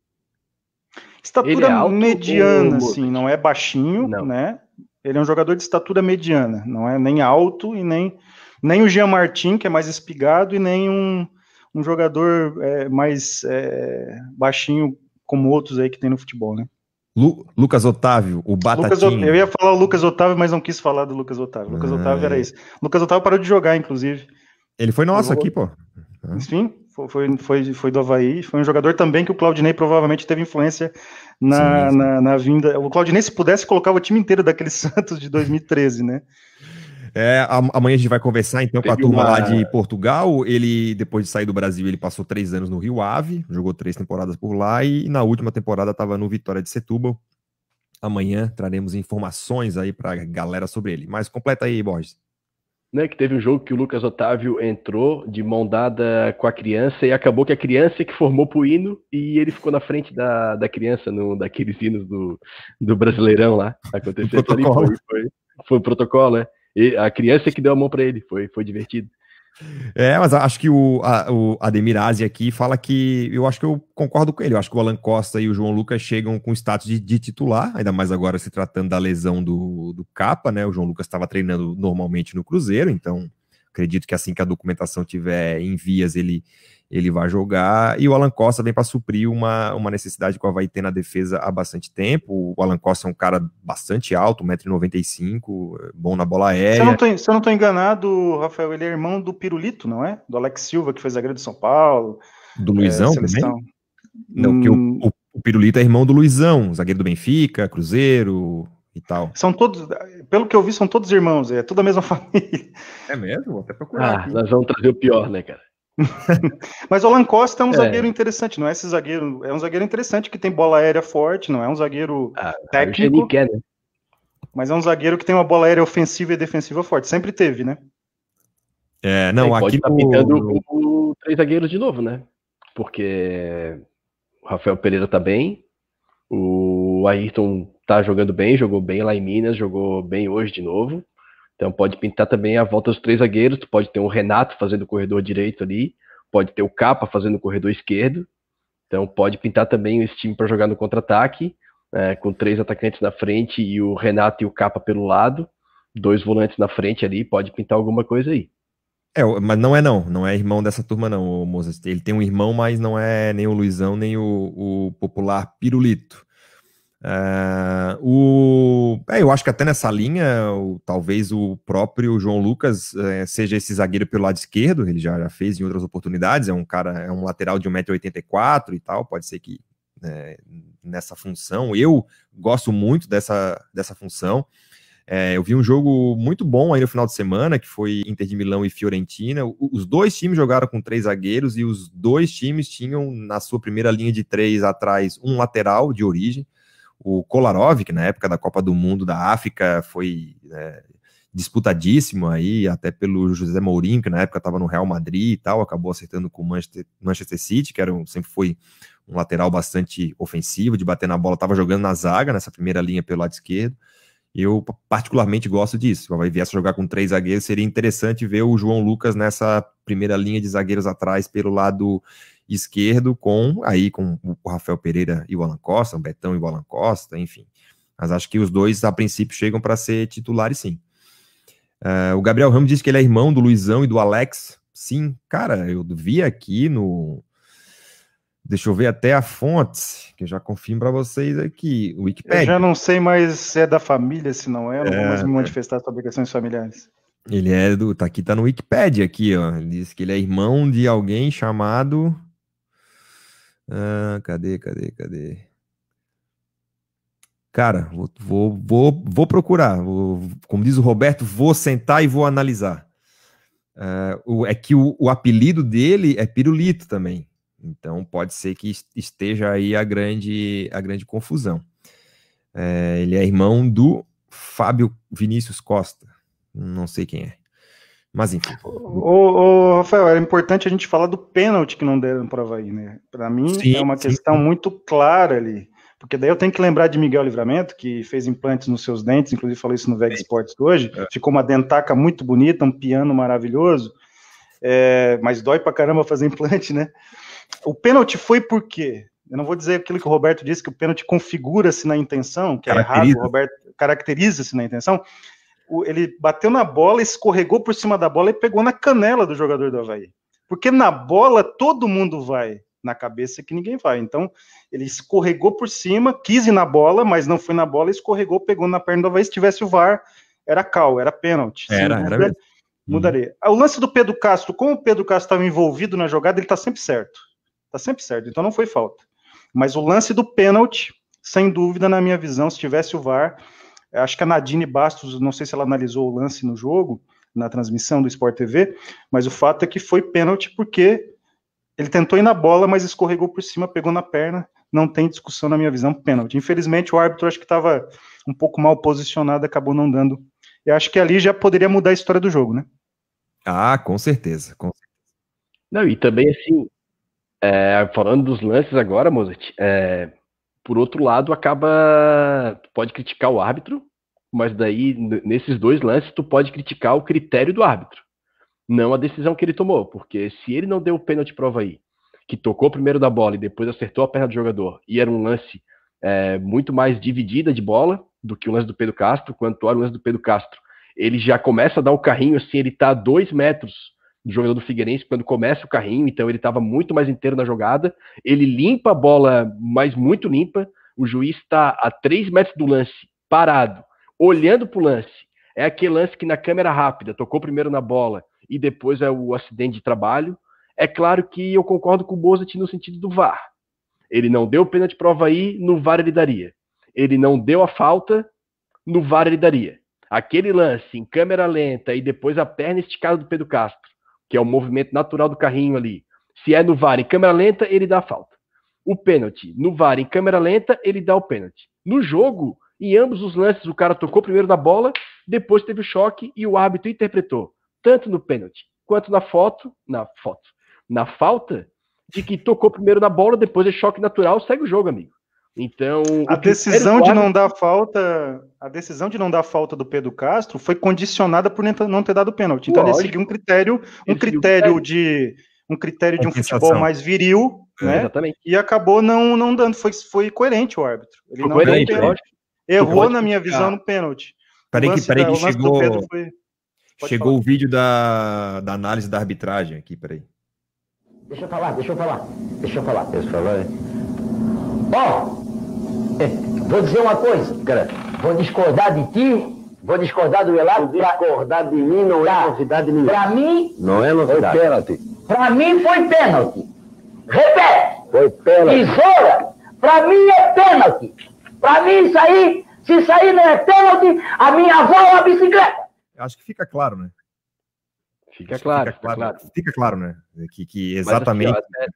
Estatura é mediana, ou... assim, não é baixinho, não. né? Ele é um jogador de estatura mediana, não é nem alto e nem, nem o Jean Martin, que é mais espigado, e nem um, um jogador é, mais é, baixinho como outros aí que tem no futebol, né? Lu, Lucas Otávio, o Batatinho. Lucas, eu ia falar o Lucas Otávio, mas não quis falar do Lucas Otávio. Lucas ah. Otávio era isso. É. Lucas Otávio parou de jogar, inclusive. Ele foi nosso aqui, pô. Enfim, foi, foi, foi do Havaí, foi um jogador também que o Claudinei provavelmente teve influência na, Sim, na, na, vinda. O Claudinei, se pudesse, colocava o time inteiro daquele Santos de 2013, né? É, amanhã a gente vai conversar então com a turma uma... lá de Portugal. Ele, depois de sair do Brasil, ele passou três anos no Rio Ave, jogou três temporadas por lá e na última temporada estava no Vitória de Setúbal. Amanhã traremos informações aí para galera sobre ele. Mas completa aí, Borges né? Que teve um jogo que o Lucas Otávio entrou de mão dada com a criança e acabou que a criança que formou pro hino e ele ficou na frente da, da criança, no, daqueles hinos do, do Brasileirão lá. Aconteceu ali, foi, foi, foi o protocolo, né? E a criança que deu a mão para ele, foi, foi divertido. É, mas acho que o, a, o Ademir Aze aqui fala que eu acho que eu concordo com ele. Eu acho que o Alan Costa e o João Lucas chegam com status de, de titular, ainda mais agora se tratando da lesão do, do Capa, né? O João Lucas estava treinando normalmente no Cruzeiro, então acredito que assim que a documentação tiver em vias, ele, ele vai jogar. E o Alan Costa vem para suprir uma, uma necessidade que o Havaí tem na defesa há bastante tempo. O Alan Costa é um cara bastante alto, 1,95m, bom na bola aérea. Se eu não estou enganado, Rafael, ele é irmão do Pirulito, não é? Do Alex Silva, que fez a grande de São Paulo. Do Luizão é, também? Não, hum... que o, hum. o, o Pirulito é irmão do Luizão, zagueiro do Benfica, Cruzeiro, e tal. São todos, pelo que eu vi, são todos irmãos, é toda a mesma família. É mesmo? Vou até procurar. Ah, nós vamos trazer o pior, né, cara? Mas o Lancosta é um é. zagueiro interessante, não é esse zagueiro, é um zagueiro interessante que tem bola aérea forte, não é um zagueiro ah, técnico. Quer, né? Mas é um zagueiro que tem uma bola aérea ofensiva e defensiva forte, sempre teve, né? É, não, aqui pode tá no... tá pintando o três zagueiros de novo, né? Porque o Rafael Pereira tá bem, o Ayrton tá jogando bem, jogou bem lá em Minas, jogou bem hoje de novo. Então pode pintar também a volta dos três zagueiros, tu pode ter o Renato fazendo o corredor direito ali, pode ter o Capa fazendo o corredor esquerdo. Então pode pintar também esse time para jogar no contra-ataque, é, com três atacantes na frente e o Renato e o Capa pelo lado, dois volantes na frente ali, pode pintar alguma coisa aí. É, mas não é não, não é irmão dessa turma não, o Mozart. Ele tem um irmão, mas não é nem o Luizão, nem o, o popular Pirulito. Uh, o, é, eu acho que até nessa linha, o, talvez o próprio João Lucas é, seja esse zagueiro pelo lado esquerdo, ele já, já, fez em outras oportunidades, é um cara, é um lateral de 1,84m e tal, pode ser que é, nessa função. Eu gosto muito dessa, dessa função. É, eu vi um jogo muito bom aí no final de semana, que foi Inter de Milão e Fiorentina. O, os dois times jogaram com três zagueiros e os dois times tinham na sua primeira linha de três atrás um lateral de origem o Kolarov, que na época da Copa do Mundo da África foi é, disputadíssimo aí, até pelo José Mourinho, que na época estava no Real Madrid e tal, acabou acertando com o Manchester, Manchester City, que era um, sempre foi um lateral bastante ofensivo, de bater na bola, estava jogando na zaga, nessa primeira linha pelo lado esquerdo. Eu particularmente gosto disso. Se viesse jogar com três zagueiros, seria interessante ver o João Lucas nessa primeira linha de zagueiros atrás pelo lado esquerdo com aí com o Rafael Pereira e o Alan Costa, o Betão e o Alan Costa, enfim. Mas acho que os dois a princípio chegam para ser titulares sim. Uh, o Gabriel Ramos disse que ele é irmão do Luizão e do Alex. Sim, cara, eu vi aqui no Deixa eu ver até a fonte, que eu já confirmo para vocês aqui, o Wikipedia. Eu já não sei mais se é da família, se não é, eu vou mais me manifestar sobre questões familiares. Ele é do. Tá aqui, tá no Wikipedia aqui, ó. Ele diz que ele é irmão de alguém chamado ah, cadê, cadê, cadê? Cara, vou, vou, vou, vou procurar. Vou, como diz o Roberto, vou sentar e vou analisar. Uh, é que o, o, apelido dele é Pirulito também. Então pode ser que esteja aí a grande, a grande confusão. É, ele é irmão do Fábio Vinícius Costa. Não sei quem é. Mas enfim. O Rafael, era importante a gente falar do pênalti que não deram para o Havaí, né? Para mim sim, é uma sim. questão muito clara ali. Porque daí eu tenho que lembrar de Miguel Livramento, que fez implantes nos seus dentes, inclusive falou isso no VEG Sports hoje. É. Ficou uma dentaca muito bonita, um piano maravilhoso. É, mas dói pra caramba fazer implante, né? O pênalti foi por quê? Eu não vou dizer aquilo que o Roberto disse, que o pênalti configura-se na intenção, que é errado, o Roberto caracteriza-se na intenção, ele bateu na bola, escorregou por cima da bola e pegou na canela do jogador do Havaí. Porque na bola todo mundo vai, na cabeça que ninguém vai. Então, ele escorregou por cima, quis ir na bola, mas não foi na bola, escorregou, pegou na perna do Havaí. Se tivesse o VAR, era cal, era pênalti. Era, era. era Mudaria. Hum. O lance do Pedro Castro, como o Pedro Castro estava envolvido na jogada, ele está sempre certo. Está sempre certo, então não foi falta. Mas o lance do pênalti, sem dúvida, na minha visão, se tivesse o VAR, é, acho que a Nadine Bastos, não sei se ela analisou o lance no jogo, na transmissão do Sport TV, mas o fato é que foi pênalti porque ele tentou ir na bola, mas escorregou por cima, pegou na perna. Não tem discussão, na minha visão, pênalti. Infelizmente, o árbitro acho que estava um pouco mal posicionado, acabou não dando. Eu acho que ali já poderia mudar a história do jogo, né? Ah, com certeza. Com Não, e também assim, é, falando dos lances agora, Mozart, é, por outro lado, acaba. Tu pode criticar o árbitro, mas daí, nesses dois lances, tu pode criticar o critério do árbitro, não a decisão que ele tomou. Porque se ele não deu o pênalti prova aí, que tocou primeiro da bola e depois acertou a perna do jogador, e era um lance é, muito mais dividida de bola do que o lance do Pedro Castro, quando olha o lance do Pedro Castro, ele já começa a dar o carrinho assim, ele tá a dois metros do jogador do Figueirense quando começa o carrinho, então ele estava muito mais inteiro na jogada. Ele limpa a bola, mas muito limpa. O juiz está a 3 metros do lance, parado, olhando para o lance. É aquele lance que na câmera rápida tocou primeiro na bola e depois é o acidente de trabalho. É claro que eu concordo com o Bozet no sentido do VAR. Ele não deu pena de prova aí, no VAR ele daria. Ele não deu a falta, no VAR ele daria. Aquele lance em câmera lenta e depois a perna esticada do Pedro Castro que é o movimento natural do carrinho ali. Se é no VAR em câmera lenta, ele dá a falta. O pênalti, no VAR em câmera lenta, ele dá o pênalti. No jogo, em ambos os lances, o cara tocou primeiro na bola, depois teve o choque e o árbitro interpretou, tanto no pênalti quanto na foto, na foto, na falta, de que tocou primeiro na bola, depois é choque natural, segue o jogo, amigo. Então, a decisão de não dar falta, a decisão de não dar falta do Pedro Castro foi condicionada por não ter dado pênalti. Então Lógico. ele seguiu um critério, um critério, critério de um critério de um futebol mais viril, né? Exatamente. E acabou não não dando, foi foi coerente o árbitro. Ele foi não coerente, deu pênalti. Errou na minha visão no pênalti. Peraí que, peraí que chegou, foi... chegou falar. o vídeo da, da análise da arbitragem aqui, peraí. Deixa eu falar, deixa eu falar, deixa eu falar. Deixa eu falar, Ó, Vou dizer uma coisa, cara. Vou discordar de ti, vou discordar do relato. Discordar de mim não tá. é novidade nenhuma. Pra mim. Não é novidade. Foi pênalti. Pra mim foi pênalti. Repete. Foi pênalti. Tesoura, pra mim é pênalti. Pra mim isso aí, se isso aí não é pênalti, a minha avó é uma bicicleta. Acho que fica claro, né? Fica claro, fica claro. Fica claro, né? Que, que exatamente. Mas, assim,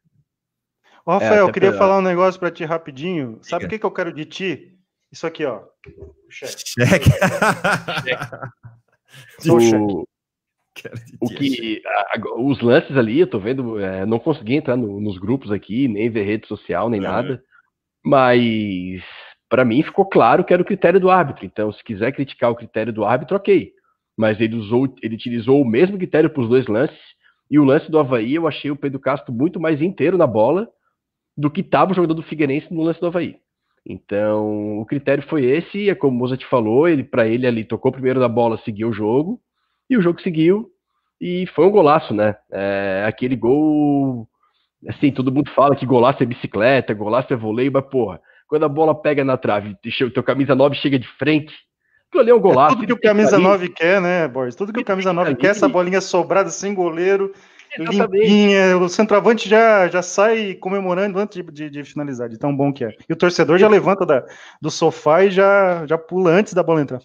Ô, Rafael, é, eu queria falar um negócio para ti rapidinho. Diga. Sabe o que, que eu quero de ti? Isso aqui, ó. O cheque. Cheque. cheque. O... cheque. O que a, os lances ali, eu tô vendo, é, não consegui entrar no, nos grupos aqui, nem ver rede social, nem é. nada. Mas para mim ficou claro que era o critério do árbitro. Então, se quiser criticar o critério do árbitro, ok. Mas ele usou, ele utilizou o mesmo critério para os dois lances. E o lance do Havaí, eu achei o Pedro Castro muito mais inteiro na bola do que estava o jogador do Figueirense no lance do Havaí. Então, o critério foi esse, e é como o Moza te falou, ele para ele ali tocou primeiro da bola, seguiu o jogo, e o jogo seguiu, e foi um golaço, né? É, aquele gol, assim, todo mundo fala que golaço é bicicleta, golaço é voleio, mas porra, quando a bola pega na trave, o teu camisa 9 chega de frente, tu ali é um é golaço. É tudo que o camisa 9 quer, né, Borges? Tudo que o camisa 9 quer, essa bolinha sobrada sem goleiro, limpinha. O centroavante já, já sai comemorando antes de, de, de, finalizar, de tão bom que é. E o torcedor já levanta da, do sofá e já, já pula antes da bola entrar.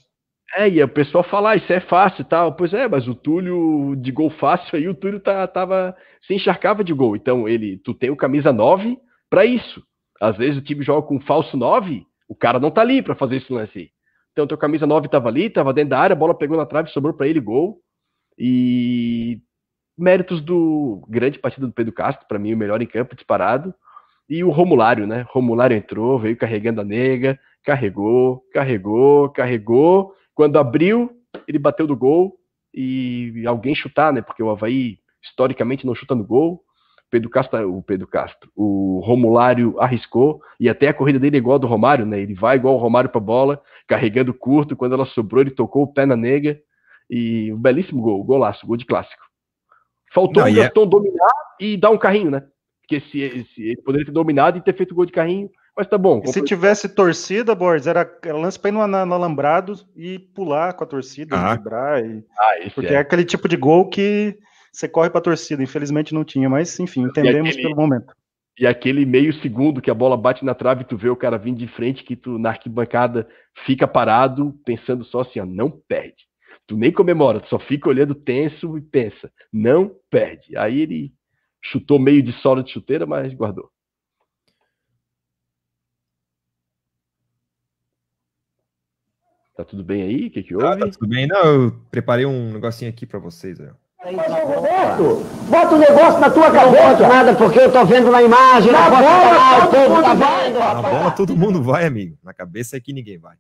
É, e o pessoal fala, ah, isso é fácil e tal. Pois é, mas o Túlio de gol fácil aí, o Túlio tá, tava, se encharcava de gol. Então, ele, tu tem o camisa 9 para isso. Às vezes o time joga com um falso 9, o cara não tá ali para fazer esse lance aí. Então, teu camisa 9 tava ali, tava dentro da área, a bola pegou na trave, sobrou para ele gol. E méritos do grande partido do Pedro Castro, para mim o melhor em campo, disparado. E o Romulário, né? Romulário entrou, veio carregando a nega, carregou, carregou, carregou. Quando abriu, ele bateu do gol e alguém chutar, né? Porque o Havaí historicamente não chuta no gol. Pedro Castro, o Pedro Castro, o Romulário arriscou e até a corrida dele é igual a do Romário, né? Ele vai igual o Romário para a bola, carregando curto. Quando ela sobrou, ele tocou o pé na nega e um belíssimo gol, golaço, gol de clássico. Faltou não, o Gaston é... dominar e dar um carrinho, né? Porque se, ele poderia ter dominado e ter feito gol de carrinho, mas tá bom. Se tivesse torcida, Borges, era, era lance pra ir no, no, alambrado e pular com a torcida, ah. quebrar. Ah, porque é. é. aquele tipo de gol que você corre pra torcida. Infelizmente não tinha, mas enfim, entendemos aquele... pelo momento. E aquele meio segundo que a bola bate na trave e tu vê o cara vindo de frente, que tu na arquibancada fica parado, pensando só assim, ó, não perde Tu nem comemora, tu só fica olhando tenso e pensa. Não perde. Aí ele chutou meio de sola de chuteira, mas guardou. Tá tudo bem aí? O que, que houve? Ah, tá tudo bem. Não, eu preparei um negocinho aqui para vocês. Ó. Mas, Roberto, bota o um negócio na tua cabeça. nada, porque eu tô vendo na imagem. Na bola todo mundo vai, amigo. Na cabeça é que ninguém vai.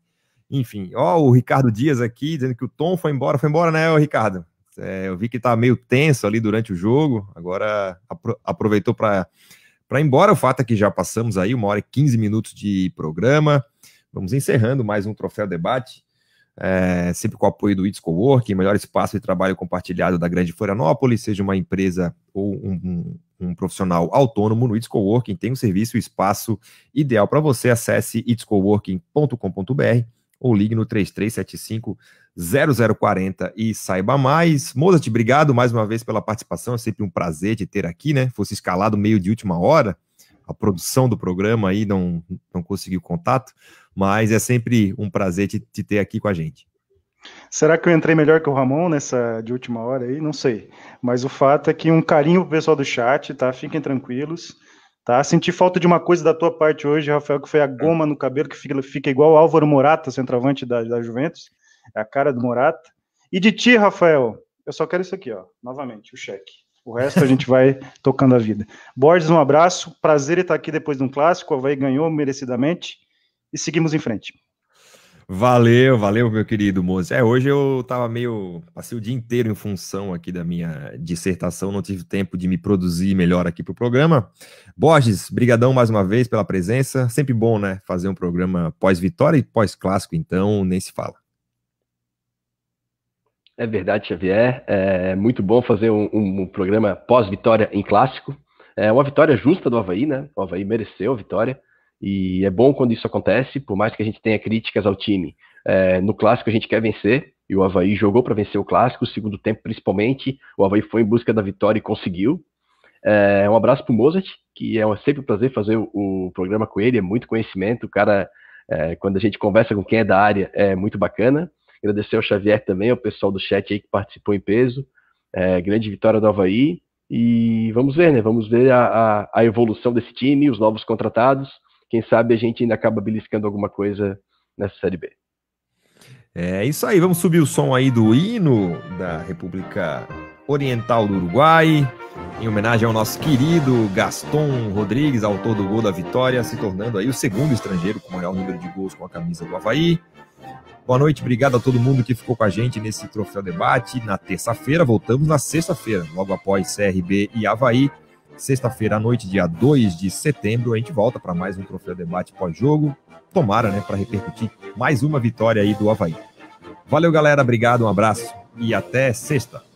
Enfim, ó, o Ricardo Dias aqui dizendo que o Tom foi embora. Foi embora, né, Ricardo? É, eu vi que tá meio tenso ali durante o jogo, agora apro aproveitou para ir embora. O fato é que já passamos aí uma hora e 15 minutos de programa. Vamos encerrando mais um Troféu Debate. É, sempre com o apoio do It's Coworking, melhor espaço de trabalho compartilhado da Grande Florianópolis, seja uma empresa ou um, um, um profissional autônomo no It's Coworking, tem um serviço e um espaço ideal para você. Acesse itscoworking.com.br ou ligue no 3375 0040 e saiba mais. Mozart, obrigado mais uma vez pela participação, é sempre um prazer de ter aqui, né? Fosse escalado meio de última hora, a produção do programa aí não, não conseguiu contato, mas é sempre um prazer te, te ter aqui com a gente. Será que eu entrei melhor que o Ramon nessa de última hora aí? Não sei. Mas o fato é que um carinho pro pessoal do chat, tá? Fiquem tranquilos. Tá? Senti falta de uma coisa da tua parte hoje, Rafael, que foi a goma no cabelo, que fica, fica igual o Álvaro Morata, centroavante da, da Juventus. É a cara do Morata. E de ti, Rafael, eu só quero isso aqui, ó. Novamente, o cheque. O resto a gente vai tocando a vida. Borges, um abraço. Prazer estar aqui depois de um clássico. O Havaí ganhou merecidamente. E seguimos em frente. Valeu, valeu, meu querido Mozi. É, hoje eu tava meio. Passei o dia inteiro em função aqui da minha dissertação, não tive tempo de me produzir melhor aqui o programa. Borges, brigadão mais uma vez pela presença. Sempre bom, né? Fazer um programa pós-vitória e pós-clássico, então nem se fala. É verdade, Xavier. É muito bom fazer um, um, um programa pós-vitória em clássico. É uma vitória justa do Havaí, né? O Havaí mereceu a vitória. E é bom quando isso acontece, por mais que a gente tenha críticas ao time. É, no clássico a gente quer vencer, e o Havaí jogou para vencer o clássico, o segundo tempo principalmente. O Havaí foi em busca da vitória e conseguiu. É, um abraço para o Mozart, que é sempre um prazer fazer o, o, programa com ele, é muito conhecimento. O cara, é, quando a gente conversa com quem é da área, é muito bacana. Agradecer ao Xavier também, ao pessoal do chat aí que participou em peso. É, grande vitória do Havaí. E vamos ver, né? Vamos ver a, a, a evolução desse time, os novos contratados quem sabe a gente ainda acaba beliscando alguma coisa nessa Série B. É isso aí, vamos subir o som aí do hino da República Oriental do Uruguai, em homenagem ao nosso querido Gaston Rodrigues, autor do gol da vitória, se tornando aí o segundo estrangeiro com o maior número de gols com a camisa do Havaí. Boa noite, obrigado a todo mundo que ficou com a gente nesse Troféu Debate. Na terça-feira, voltamos na sexta-feira, logo após CRB e Havaí. Sexta-feira à noite, dia 2 de setembro, a gente volta para mais um Troféu Debate pós-jogo. Tomara, né, para repercutir mais uma vitória aí do Havaí. Valeu, galera. Obrigado, um abraço e até sexta.